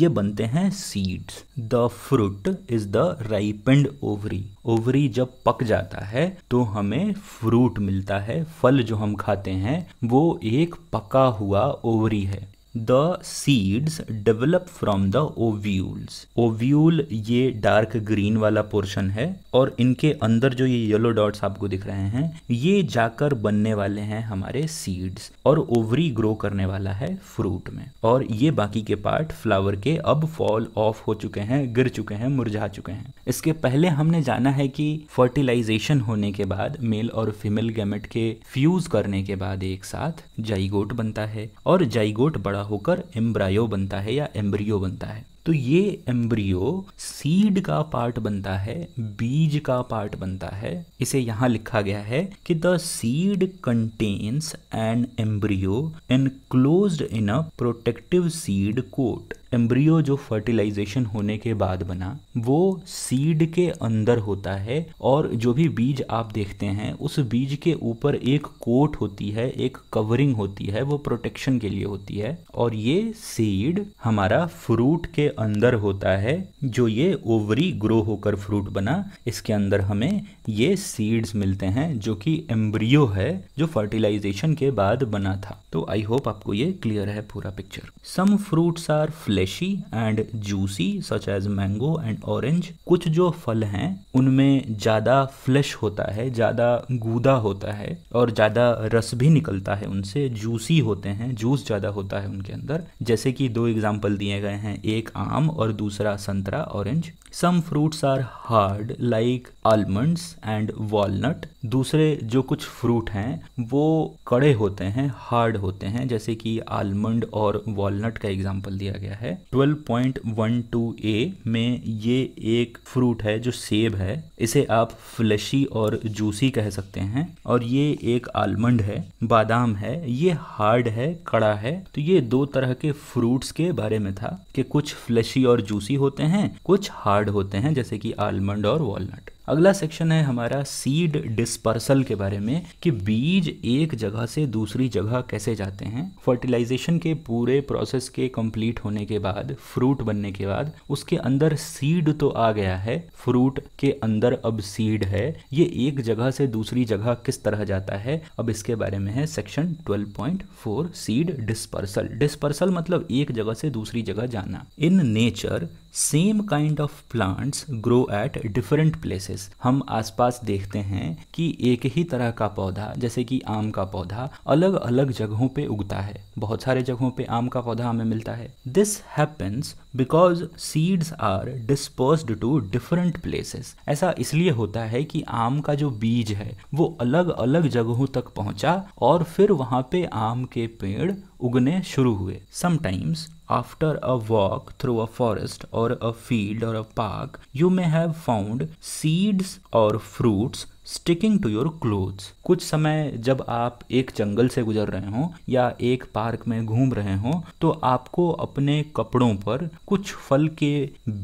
[SPEAKER 1] ये बनते हैं seeds the fruit is the ripened ovary ovary जब पक जाता है तो हमें फ्रूट मिलता है फल जो हम खाते हैं वो एक पका हुआ ओवरी है the seeds develop from the ovules ovule ये डार्क ग्रीन वाला पोर्शन है और इनके अंदर जो ये येलो डॉट्स आपको दिख रहे हैं ये जाकर बनने वाले हैं हमारे सीड्स और ओवरी ग्रो करने वाला है फ्रूट में और ये बाकी के पार्ट फ्लावर के अब फॉल ऑफ हो चुके हैं गिर चुके हैं मुरझा चुके हैं इसके पहले हमने जाना है कि फर्टिलाइजेशन होने के बाद मेल और फीमेल गैमेट के फ्यूज करने के बाद एक साथ जाइगोट बनता है और जाइगोट बड़ा होकर एम्ब्रायो बनता है या एम्ब्रियो बनता है तो ये एम्ब्रियो सीड का पार्ट बनता है बीज का पार्ट बनता है इसे यहां लिखा गया है कि the seed contains an embryo enclose in a protective seed coat embryo जो फर्टिलाइजेशन होने के बाद बना वो सीड के अंदर होता है और जो भी बीज आप देखते हैं उस बीज के ऊपर एक कोट होती है एक कवरिंग होती है वो प्रोटेक्शन के लिए होती है और ये सीड हमारा फ्रूट के अंदर होता है जो ये ओवरी ग्रो होकर फ्रूट बना इसके अंदर हमें ये सीड्स मिलते हैं जो कि एम्ब्रियो है जो फर्टिलाइजेशन के बाद बना था तो आई होप आपको ये क्लियर है पूरा picture some fruits are fleshy and juicy such as mango and orange कुछ जो फल हैं उनमें ज्यादा फ्लैश होता है ज्यादा गूदा होता है और ज्यादा रस भी निकलता है उनसे जूसी होते हैं जूस ज्यादा होता है उनके अंदर जैसे कि दो एग्जाम्पल दिए गए हैं एक आम और दूसरा संतरा orange some fruits are hard like almonds and walnut दूसरे जो कुछ फ्रूट हैं वो कड़े होते हैं हार्ड होते हैं जैसे कि आलमंड और वॉलनट का एग्जाम्पल दिया गया है 12.12 ए में ये एक फ्रूट है जो सेब है इसे आप फ्लैशी और जूसी कह सकते हैं और ये एक आलमंड है बादाम है ये हार्ड है कड़ा है तो ये दो तरह के फ्रूट्स के बारे में था कि कुछ फ्लैशी और जूसी होते हैं कुछ हार्ड हार्ड होते हैं जैसे कि आलमंड और वॉलनट अगला सेक्शन है हमारा सीड डिस्पर्सल के बारे में कि बीज एक जगह से दूसरी जगह कैसे जाते हैं फर्टिलाइजेशन के पूरे प्रोसेस के कंप्लीट होने के बाद फ्रूट बनने के बाद उसके अंदर सीड तो आ गया है फ्रूट के अंदर अब सीड है ये एक जगह से दूसरी जगह किस तरह जाता है अब इसके बारे में है सेक्शन 12.4 सीड डिस्पर्सल डिस्पर्सल मतलब एक जगह से दूसरी जगह जाना in nature same kind of plants grow at different places हम आसपास देखते हैं कि एक ही तरह का पौधा जैसे कि आम का पौधा अलग अलग जगहों पे उगता है बहुत सारे जगहों पे आम का पौधा हमें मिलता है this happens because seeds are dispersed to different places ऐसा इसलिए होता है कि आम का जो बीज है वो अलग अलग जगहों तक पहुंचा और फिर वहां पे आम के पेड़ उगने शुरू हुए sometimes after a walk through a forest और अ फील्ड और a park you may have found seeds और fruits sticking to your clothes कुछ समय जब आप एक जंगल से गुजर रहे हों या एक पार्क में घूम रहे हों तो आपको अपने कपड़ों पर कुछ फल के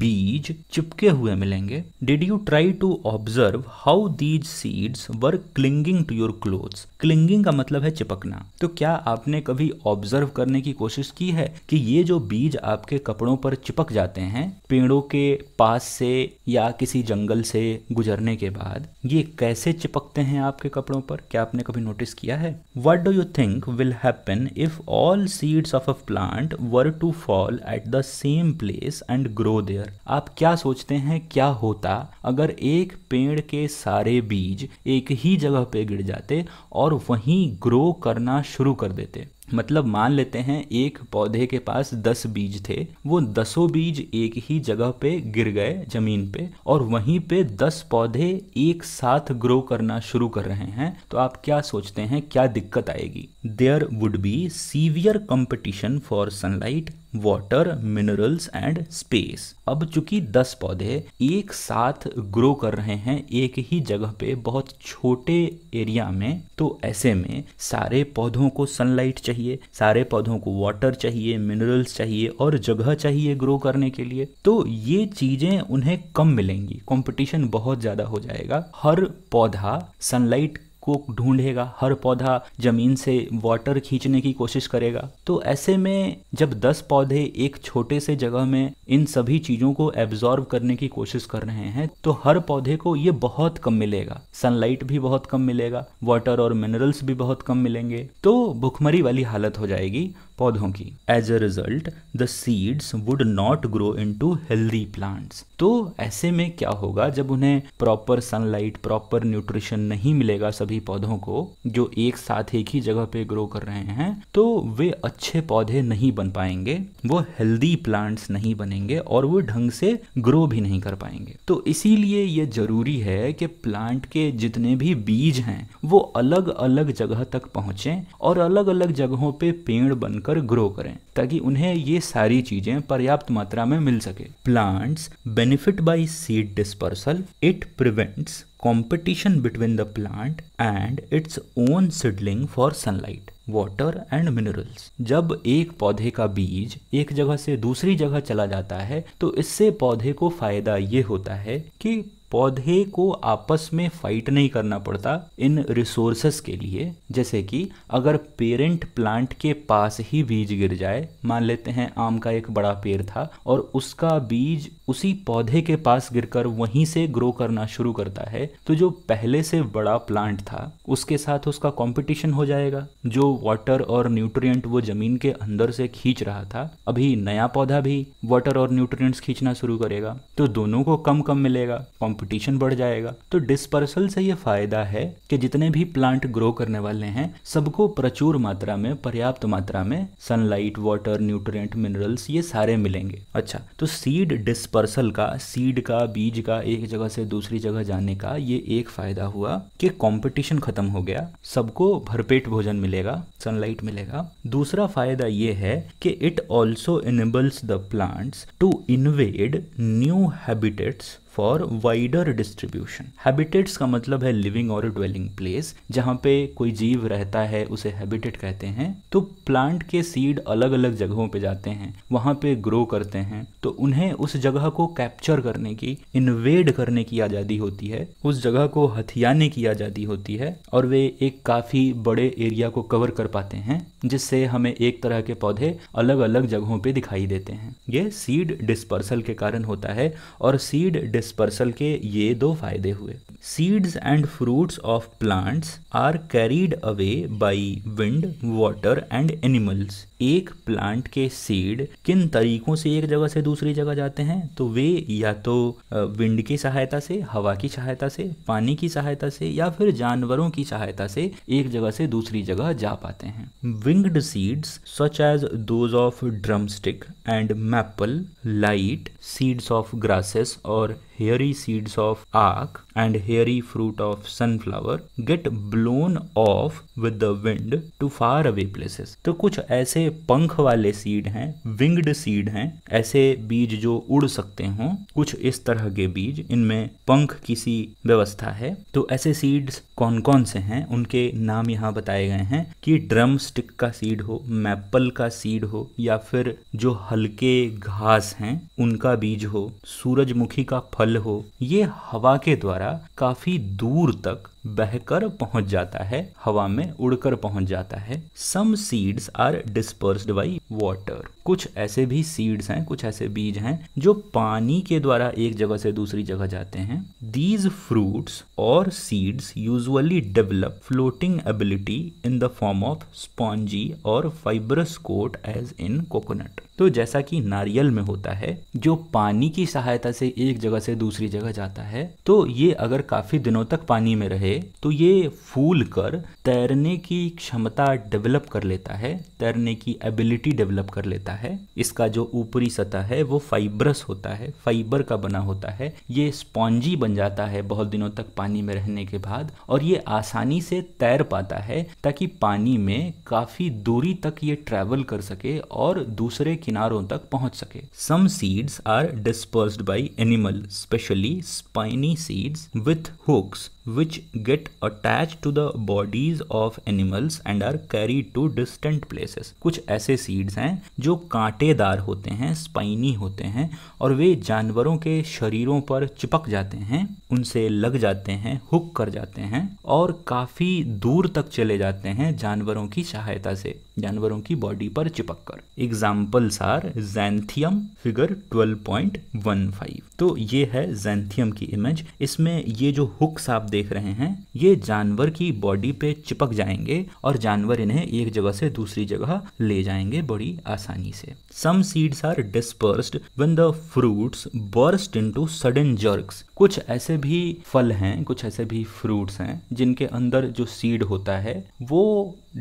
[SPEAKER 1] बीज चिपके हुए मिलेंगे did you try to observe how these seeds were clinging to your clothes clinging का मतलब है चिपकना तो क्या आपने कभी ऑब्जर्व करने की कोशिश की है कि ये जो बीज आपके कपड़ों पर चिपक जाते हैं पेड़ों के पास से या किसी जंगल से गुजरने के बाद ये कैसे चिपकते हैं आपके कपड़ों पर क्या आपने कभी नोटिस किया है what do you think will happen if all seeds of a plant were to fall at the same place and grow there आप क्या सोचते हैं क्या होता अगर एक पेड़ के सारे बीज एक ही जगह पे गिर जाते और वहीं ग्रो करना शुरू कर देते मतलब मान लेते हैं एक पौधे के पास दस बीज थे वो दसों बीज एक ही जगह पे गिर गए जमीन पे और वहीं पे दस पौधे एक साथ ग्रो करना शुरू कर रहे हैं तो आप क्या सोचते हैं क्या दिक्कत आएगी there would be severe competition for sunlight water minerals and space अब चूंकि दस पौधे एक साथ ग्रो कर रहे हैं एक ही जगह पे बहुत छोटे एरिया में तो ऐसे में सारे पौधों को सनलाइट चाहिए सारे पौधों को वाटर चाहिए मिनरल्स चाहिए और जगह चाहिए ग्रो करने के लिए तो ये चीजें उन्हें कम मिलेंगी कंपटीशन बहुत ज्यादा हो जाएगा हर पौधा सनलाइट को ढूंढेगा हर पौधा जमीन से वाटर खींचने की कोशिश करेगा तो ऐसे में जब दस पौधे एक छोटे से जगह में इन सभी चीजों को एब्जॉर्व करने की कोशिश कर रहे हैं तो हर पौधे को ये बहुत कम मिलेगा सनलाइट भी बहुत कम मिलेगा वाटर और मिनरल्स भी बहुत कम मिलेंगे तो भुखमरी वाली हालत हो जाएगी पौधों की as a result the seeds would not grow into healthy plants तो ऐसे में क्या होगा जब उन्हें प्रॉपर सनलाइट प्रॉपर न्यूट्रिशन नहीं मिलेगा सभी पौधों को जो एक साथ एक ही जगह पे ग्रो कर रहे हैं तो वे अच्छे पौधे नहीं बन पाएंगे वो हेल्दी प्लांट्स नहीं बनेंगे और वो ढंग से ग्रो भी नहीं कर पाएंगे तो इसीलिए ये जरूरी है कि प्लांट के जितने भी बीज हैं वो अलग अलग जगह तक पहुंचे और अलग अलग जगहों पे पेड़ बनकर बनकर ग्रो करें ताकि उन्हें ये सारी चीजें पर्याप्त मात्रा में मिल सके plants benefit by seed dispersal it prevents competition between the plant and its own seedling for sunlight water and minerals जब एक पौधे का बीज एक जगह से दूसरी जगह चला जाता है तो इससे पौधे को फायदा ये होता है कि पौधे को आपस में फाइट नहीं करना पड़ता इन रिसोर्सेस के लिए जैसे कि अगर पेरेंट प्लांट के पास ही बीज गिर जाए मान लेते हैं आम का एक बड़ा पेड़ था और उसका बीज उसी पौधे के पास गिरकर वहीं से ग्रो करना शुरू करता है तो जो पहले से बड़ा प्लांट था उसके साथ उसका कंपटीशन हो जाएगा जो वाटर और न्यूट्रिएंट वो जमीन के अंदर से खींच रहा था अभी नया पौधा भी वाटर और न्यूट्रिएंट्स खींचना शुरू करेगा तो दोनों को कम कम मिलेगा कंपटीशन बढ़ जाएगा तो डिस्पर्सल से ये फायदा है कि जितने भी प्लांट ग्रो करने वाले हैं सबको प्रचुर मात्रा में पर्याप्त मात्रा में सनलाइट वाटर न्यूट्रिएंट मिनरल्स ये सारे मिलेंगे अच्छा तो सीड डिस्पर्सल का सीड का बीज का एक जगह से दूसरी जगह जाने का ये एक फायदा हुआ कि कंपटीशन खत्म हो गया सबको भरपेट भोजन मिलेगा सनलाइट मिलेगा दूसरा फायदा ये है कि it also enables the plants to invade new habitats for wider distribution habitats का मतलब है लिविंग और ड्वेलिंग प्लेस जहाँ पे कोई जीव रहता है उसे हैबिटेट कहते हैं तो प्लांट के सीड अलग अलग जगहों पे जाते हैं वहाँ पे ग्रो करते हैं तो उन्हें उस जगह को कैप्चर करने की इन्वेड करने की आज़ादी होती है उस जगह को हथियाने की आज़ादी होती है और वे एक काफ़ी बड़े एरिया को कवर कर पाते हैं जिससे हमें एक तरह के पौधे अलग अलग जगहों पे दिखाई देते हैं ये सीड डिस्पर्सल के कारण होता है और सीड डिस डिस्पर्सल पर्सल के ये दो फायदे हुए seeds and fruits of plants are carried away by wind water and animals एक प्लांट के सीड किन तरीकों से एक जगह से दूसरी जगह जाते हैं तो वे या तो विंड की सहायता से हवा की सहायता से पानी की सहायता से या फिर जानवरों की सहायता से एक जगह से दूसरी जगह जा पाते हैं winged seeds such as those of drumstick and maple light seeds of grasses और हेयरी सीड्स ऑफ आक and hairy fruit of sunflower get blown off with the wind to far away places तो कुछ ऐसे पंख वाले सीड हैं विंग्ड सीड हैं ऐसे बीज जो उड़ सकते हों कुछ इस तरह के बीज इनमें पंख किसी व्यवस्था है तो ऐसे सीड्स कौन कौन से हैं उनके नाम यहाँ बताए गए हैं कि ड्रम स्टिक का सीड हो मैपल का सीड हो या फिर जो हल्के घास हैं उनका बीज हो सूरजमुखी का फल हो ये हवा के द्वारा काफी दूर तक बहकर पहुंच जाता है हवा में उड़कर पहुंच जाता है some seeds are dispersed by water कुछ ऐसे भी सीड्स हैं कुछ ऐसे बीज हैं जो पानी के द्वारा एक जगह से दूसरी जगह जाते हैं दीज फ्रूट्स और seeds use usually develop floating ability in the form of spongy or fibrous coat as in coconut. तो जैसा कि नारियल में होता है जो पानी की सहायता से एक जगह से दूसरी जगह जाता है तो ये अगर काफी दिनों तक पानी में रहे तो ये फूल कर तैरने की क्षमता डेवलप कर लेता है तैरने की एबिलिटी डेवलप कर लेता है इसका जो ऊपरी सतह है वो फाइब्रस होता है फाइबर का बना होता है ये स्पॉन्जी बन जाता है बहुत दिनों तक पानी में रहने के बाद और ये आसानी से तैर पाता है ताकि पानी में काफी दूरी तक ये ट्रैवल कर सके और दूसरे के किनारों तक पहुंच सके some seeds are dispersed by animal especially spiny seeds with hooks which get attached to the bodies of animals and are carried to distant places कुछ ऐसे seeds हैं जो कांटेदार होते हैं स्पाइनी होते हैं और वे जानवरों के शरीरों पर चिपक जाते हैं उनसे लग जाते हैं हुक कर जाते हैं और काफी दूर तक चले जाते हैं जानवरों की सहायता से जानवरों की बॉडी पर चिपक कर एग्जाम्पल्स आर जैंथियम फिगर 12.15 तो ये है जैंथियम की इमेज इसमें ये जो हुक्स आप देख देख रहे हैं ये जानवर की बॉडी पे चिपक जाएंगे और जानवर इन्हें एक जगह से दूसरी जगह ले जाएंगे बड़ी आसानी से some seeds are dispersed when the fruits burst into sudden jerks कुछ ऐसे भी फल हैं कुछ ऐसे भी फ्रूट्स हैं जिनके अंदर जो सीड होता है वो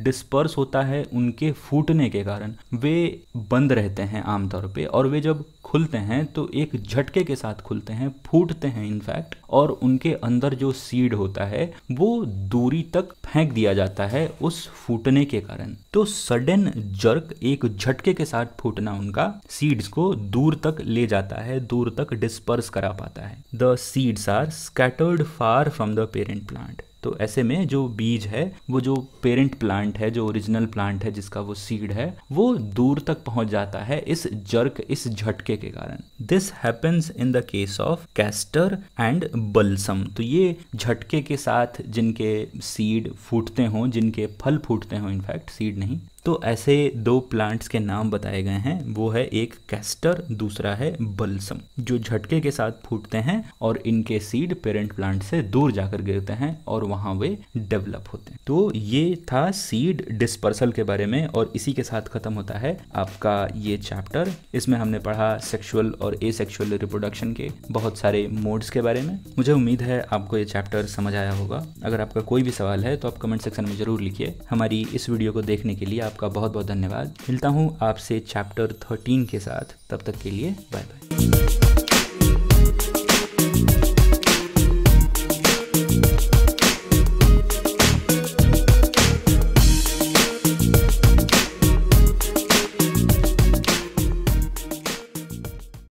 [SPEAKER 1] डिस्पर्स होता है उनके फूटने के कारण वे बंद रहते हैं आमतौर पे और वे जब खुलते हैं तो एक झटके के साथ खुलते हैं फूटते हैं इनफैक्ट और उनके अंदर जो सीड होता है वो दूरी तक फेंक दिया जाता है उस फूटने के कारण तो सडन जर्क एक झटके के साथ फूटना उनका सीड्स को दूर तक ले जाता है दूर तक डिस्पर्स करा पाता है the seeds are scattered far from the parent plant तो ऐसे में जो बीज है वो जो पेरेंट प्लांट है जो ओरिजिनल प्लांट है जिसका वो सीड है वो दूर तक पहुंच जाता है इस जर्क इस झटके के कारण this happens in the case of castor and balsam तो ये झटके के साथ जिनके सीड फूटते हों जिनके फल फूटते हों इनफैक्ट सीड नहीं तो ऐसे दो प्लांट्स के नाम बताए गए हैं वो है एक कैस्टर दूसरा है बल्सम जो झटके के साथ फूटते हैं और इनके सीड पेरेंट प्लांट से दूर जाकर गिरते हैं और वहाँ वे डेवलप होते हैं तो ये था सीड डिस्पर्सल के बारे में और इसी के साथ खत्म होता है आपका ये चैप्टर इसमें हमने पढ़ा सेक्सुअल और ए रिप्रोडक्शन के बहुत सारे मोड्स के बारे में मुझे उम्मीद है आपको ये चैप्टर समझ आया होगा अगर आपका कोई भी सवाल है तो आप कमेंट सेक्शन में जरूर लिखिए हमारी इस वीडियो को देखने के लिए आप आपका बहुत बहुत धन्यवाद मिलता हूँ आपसे चैप्टर थर्टीन के साथ तब तक के लिए बाय बाय